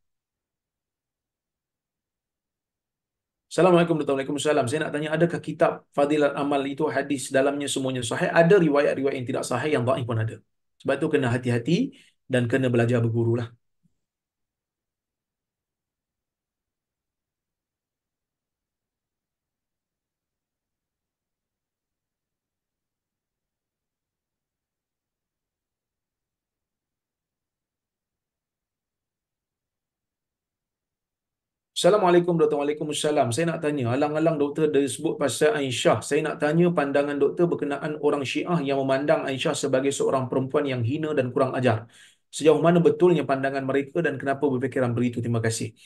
Assalamualaikum warahmatullahi wabarakatuh. Saya nak tanya, adakah kitab Fadilat Amal itu hadis dalamnya semuanya sahih? Ada riwayat-riwayat yang tidak sahih yang dhaif pun ada. Sebab itu kena hati-hati dan kena belajar berguru lah. Assalamualaikum Dr. Waalaikumsalam. Saya nak tanya, alang-alang doktor dari sebut pasal Aisyah. Saya nak tanya pandangan doktor berkenaan orang Syiah yang memandang Aisyah sebagai seorang perempuan yang hina dan kurang ajar. Sejauh mana betulnya pandangan mereka dan kenapa berfikiran begitu? Terima kasih.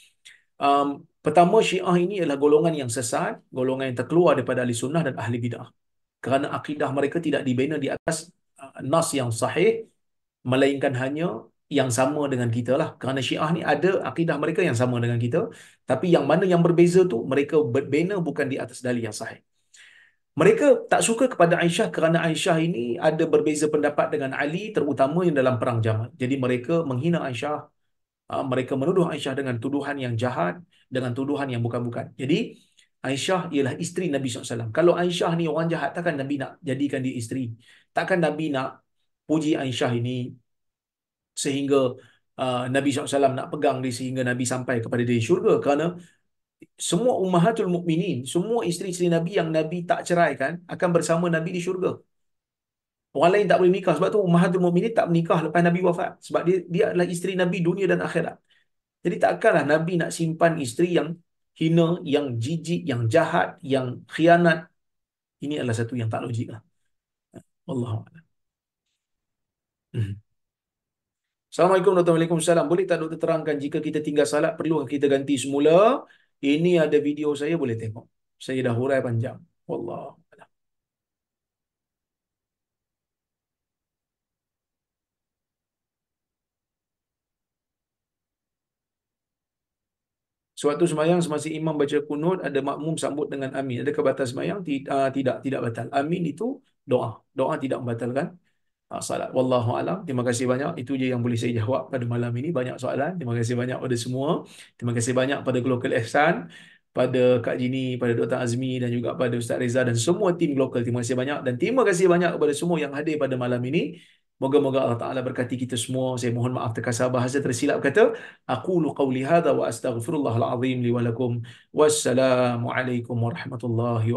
Um, pertama, Syiah ini adalah golongan yang sesat, golongan yang terkeluar daripada ahli sunnah dan ahli bidah. Kerana akidah mereka tidak dibina di atas uh, nas yang sahih, melainkan hanya yang sama dengan kita lah. Kerana Syiah ni ada akidah mereka yang sama dengan kita. Tapi yang mana yang berbeza tu, mereka berbina bukan di atas dalil yang sahih. Mereka tak suka kepada Aisyah kerana Aisyah ini ada berbeza pendapat dengan Ali terutama yang dalam perang Jamal. Jadi mereka menghina Aisyah. Ah, mereka menuduh Aisyah dengan tuduhan yang jahat, dengan tuduhan yang bukan-bukan. Jadi Aisyah ialah isteri Nabi SAW. Kalau Aisyah ni orang jahat, takkan Nabi nak jadikan dia isteri. Takkan Nabi nak puji Aisyah ini sehingga uh, Nabi SAW nak pegang dia sehingga Nabi sampai kepada dia syurga kerana semua ummahatul mukminin semua isteri-isteri Nabi yang Nabi tak cerai kan akan bersama Nabi di syurga orang lain tak boleh nikah sebab tu ummahatul mukminin tak menikah lepas Nabi wafat sebab dia dia adalah isteri Nabi dunia dan akhirat jadi takkanlah Nabi nak simpan isteri yang hina, yang jijik, yang jahat, yang khianat. Ini adalah satu yang tak logik lah. Wallahualam. Hmm. Assalamualaikum warahmatullahi wabarakatuh. Boleh tak doktor terangkan jika kita tinggal salat perlu kita ganti semula? Ini ada video saya boleh tengok. Saya dah hurai panjang. Wallah. Suatu semayang semasa imam baca kunut ada makmum sambut dengan amin. Ada batal semayang? Tidak, ah, tidak, tidak batal. Amin itu doa. Doa tidak membatalkan. Ah, salat. Wallahu alam. Terima kasih banyak. Itu je yang boleh saya jawab pada malam ini. Banyak soalan. Terima kasih banyak pada semua. Terima kasih banyak pada Global Ehsan, pada Kak Jini, pada Dr. Azmi dan juga pada Ustaz Reza dan semua tim Global. Terima kasih banyak dan terima kasih banyak kepada semua yang hadir pada malam ini. Moga-moga Allah Taala berkati kita semua. Saya mohon maaf terkasar bahasa tersilap kata. Aku lu qauli hadza wa astaghfirullahal azim li wa lakum. Wassalamualaikum warahmatullahi wabarakatuh.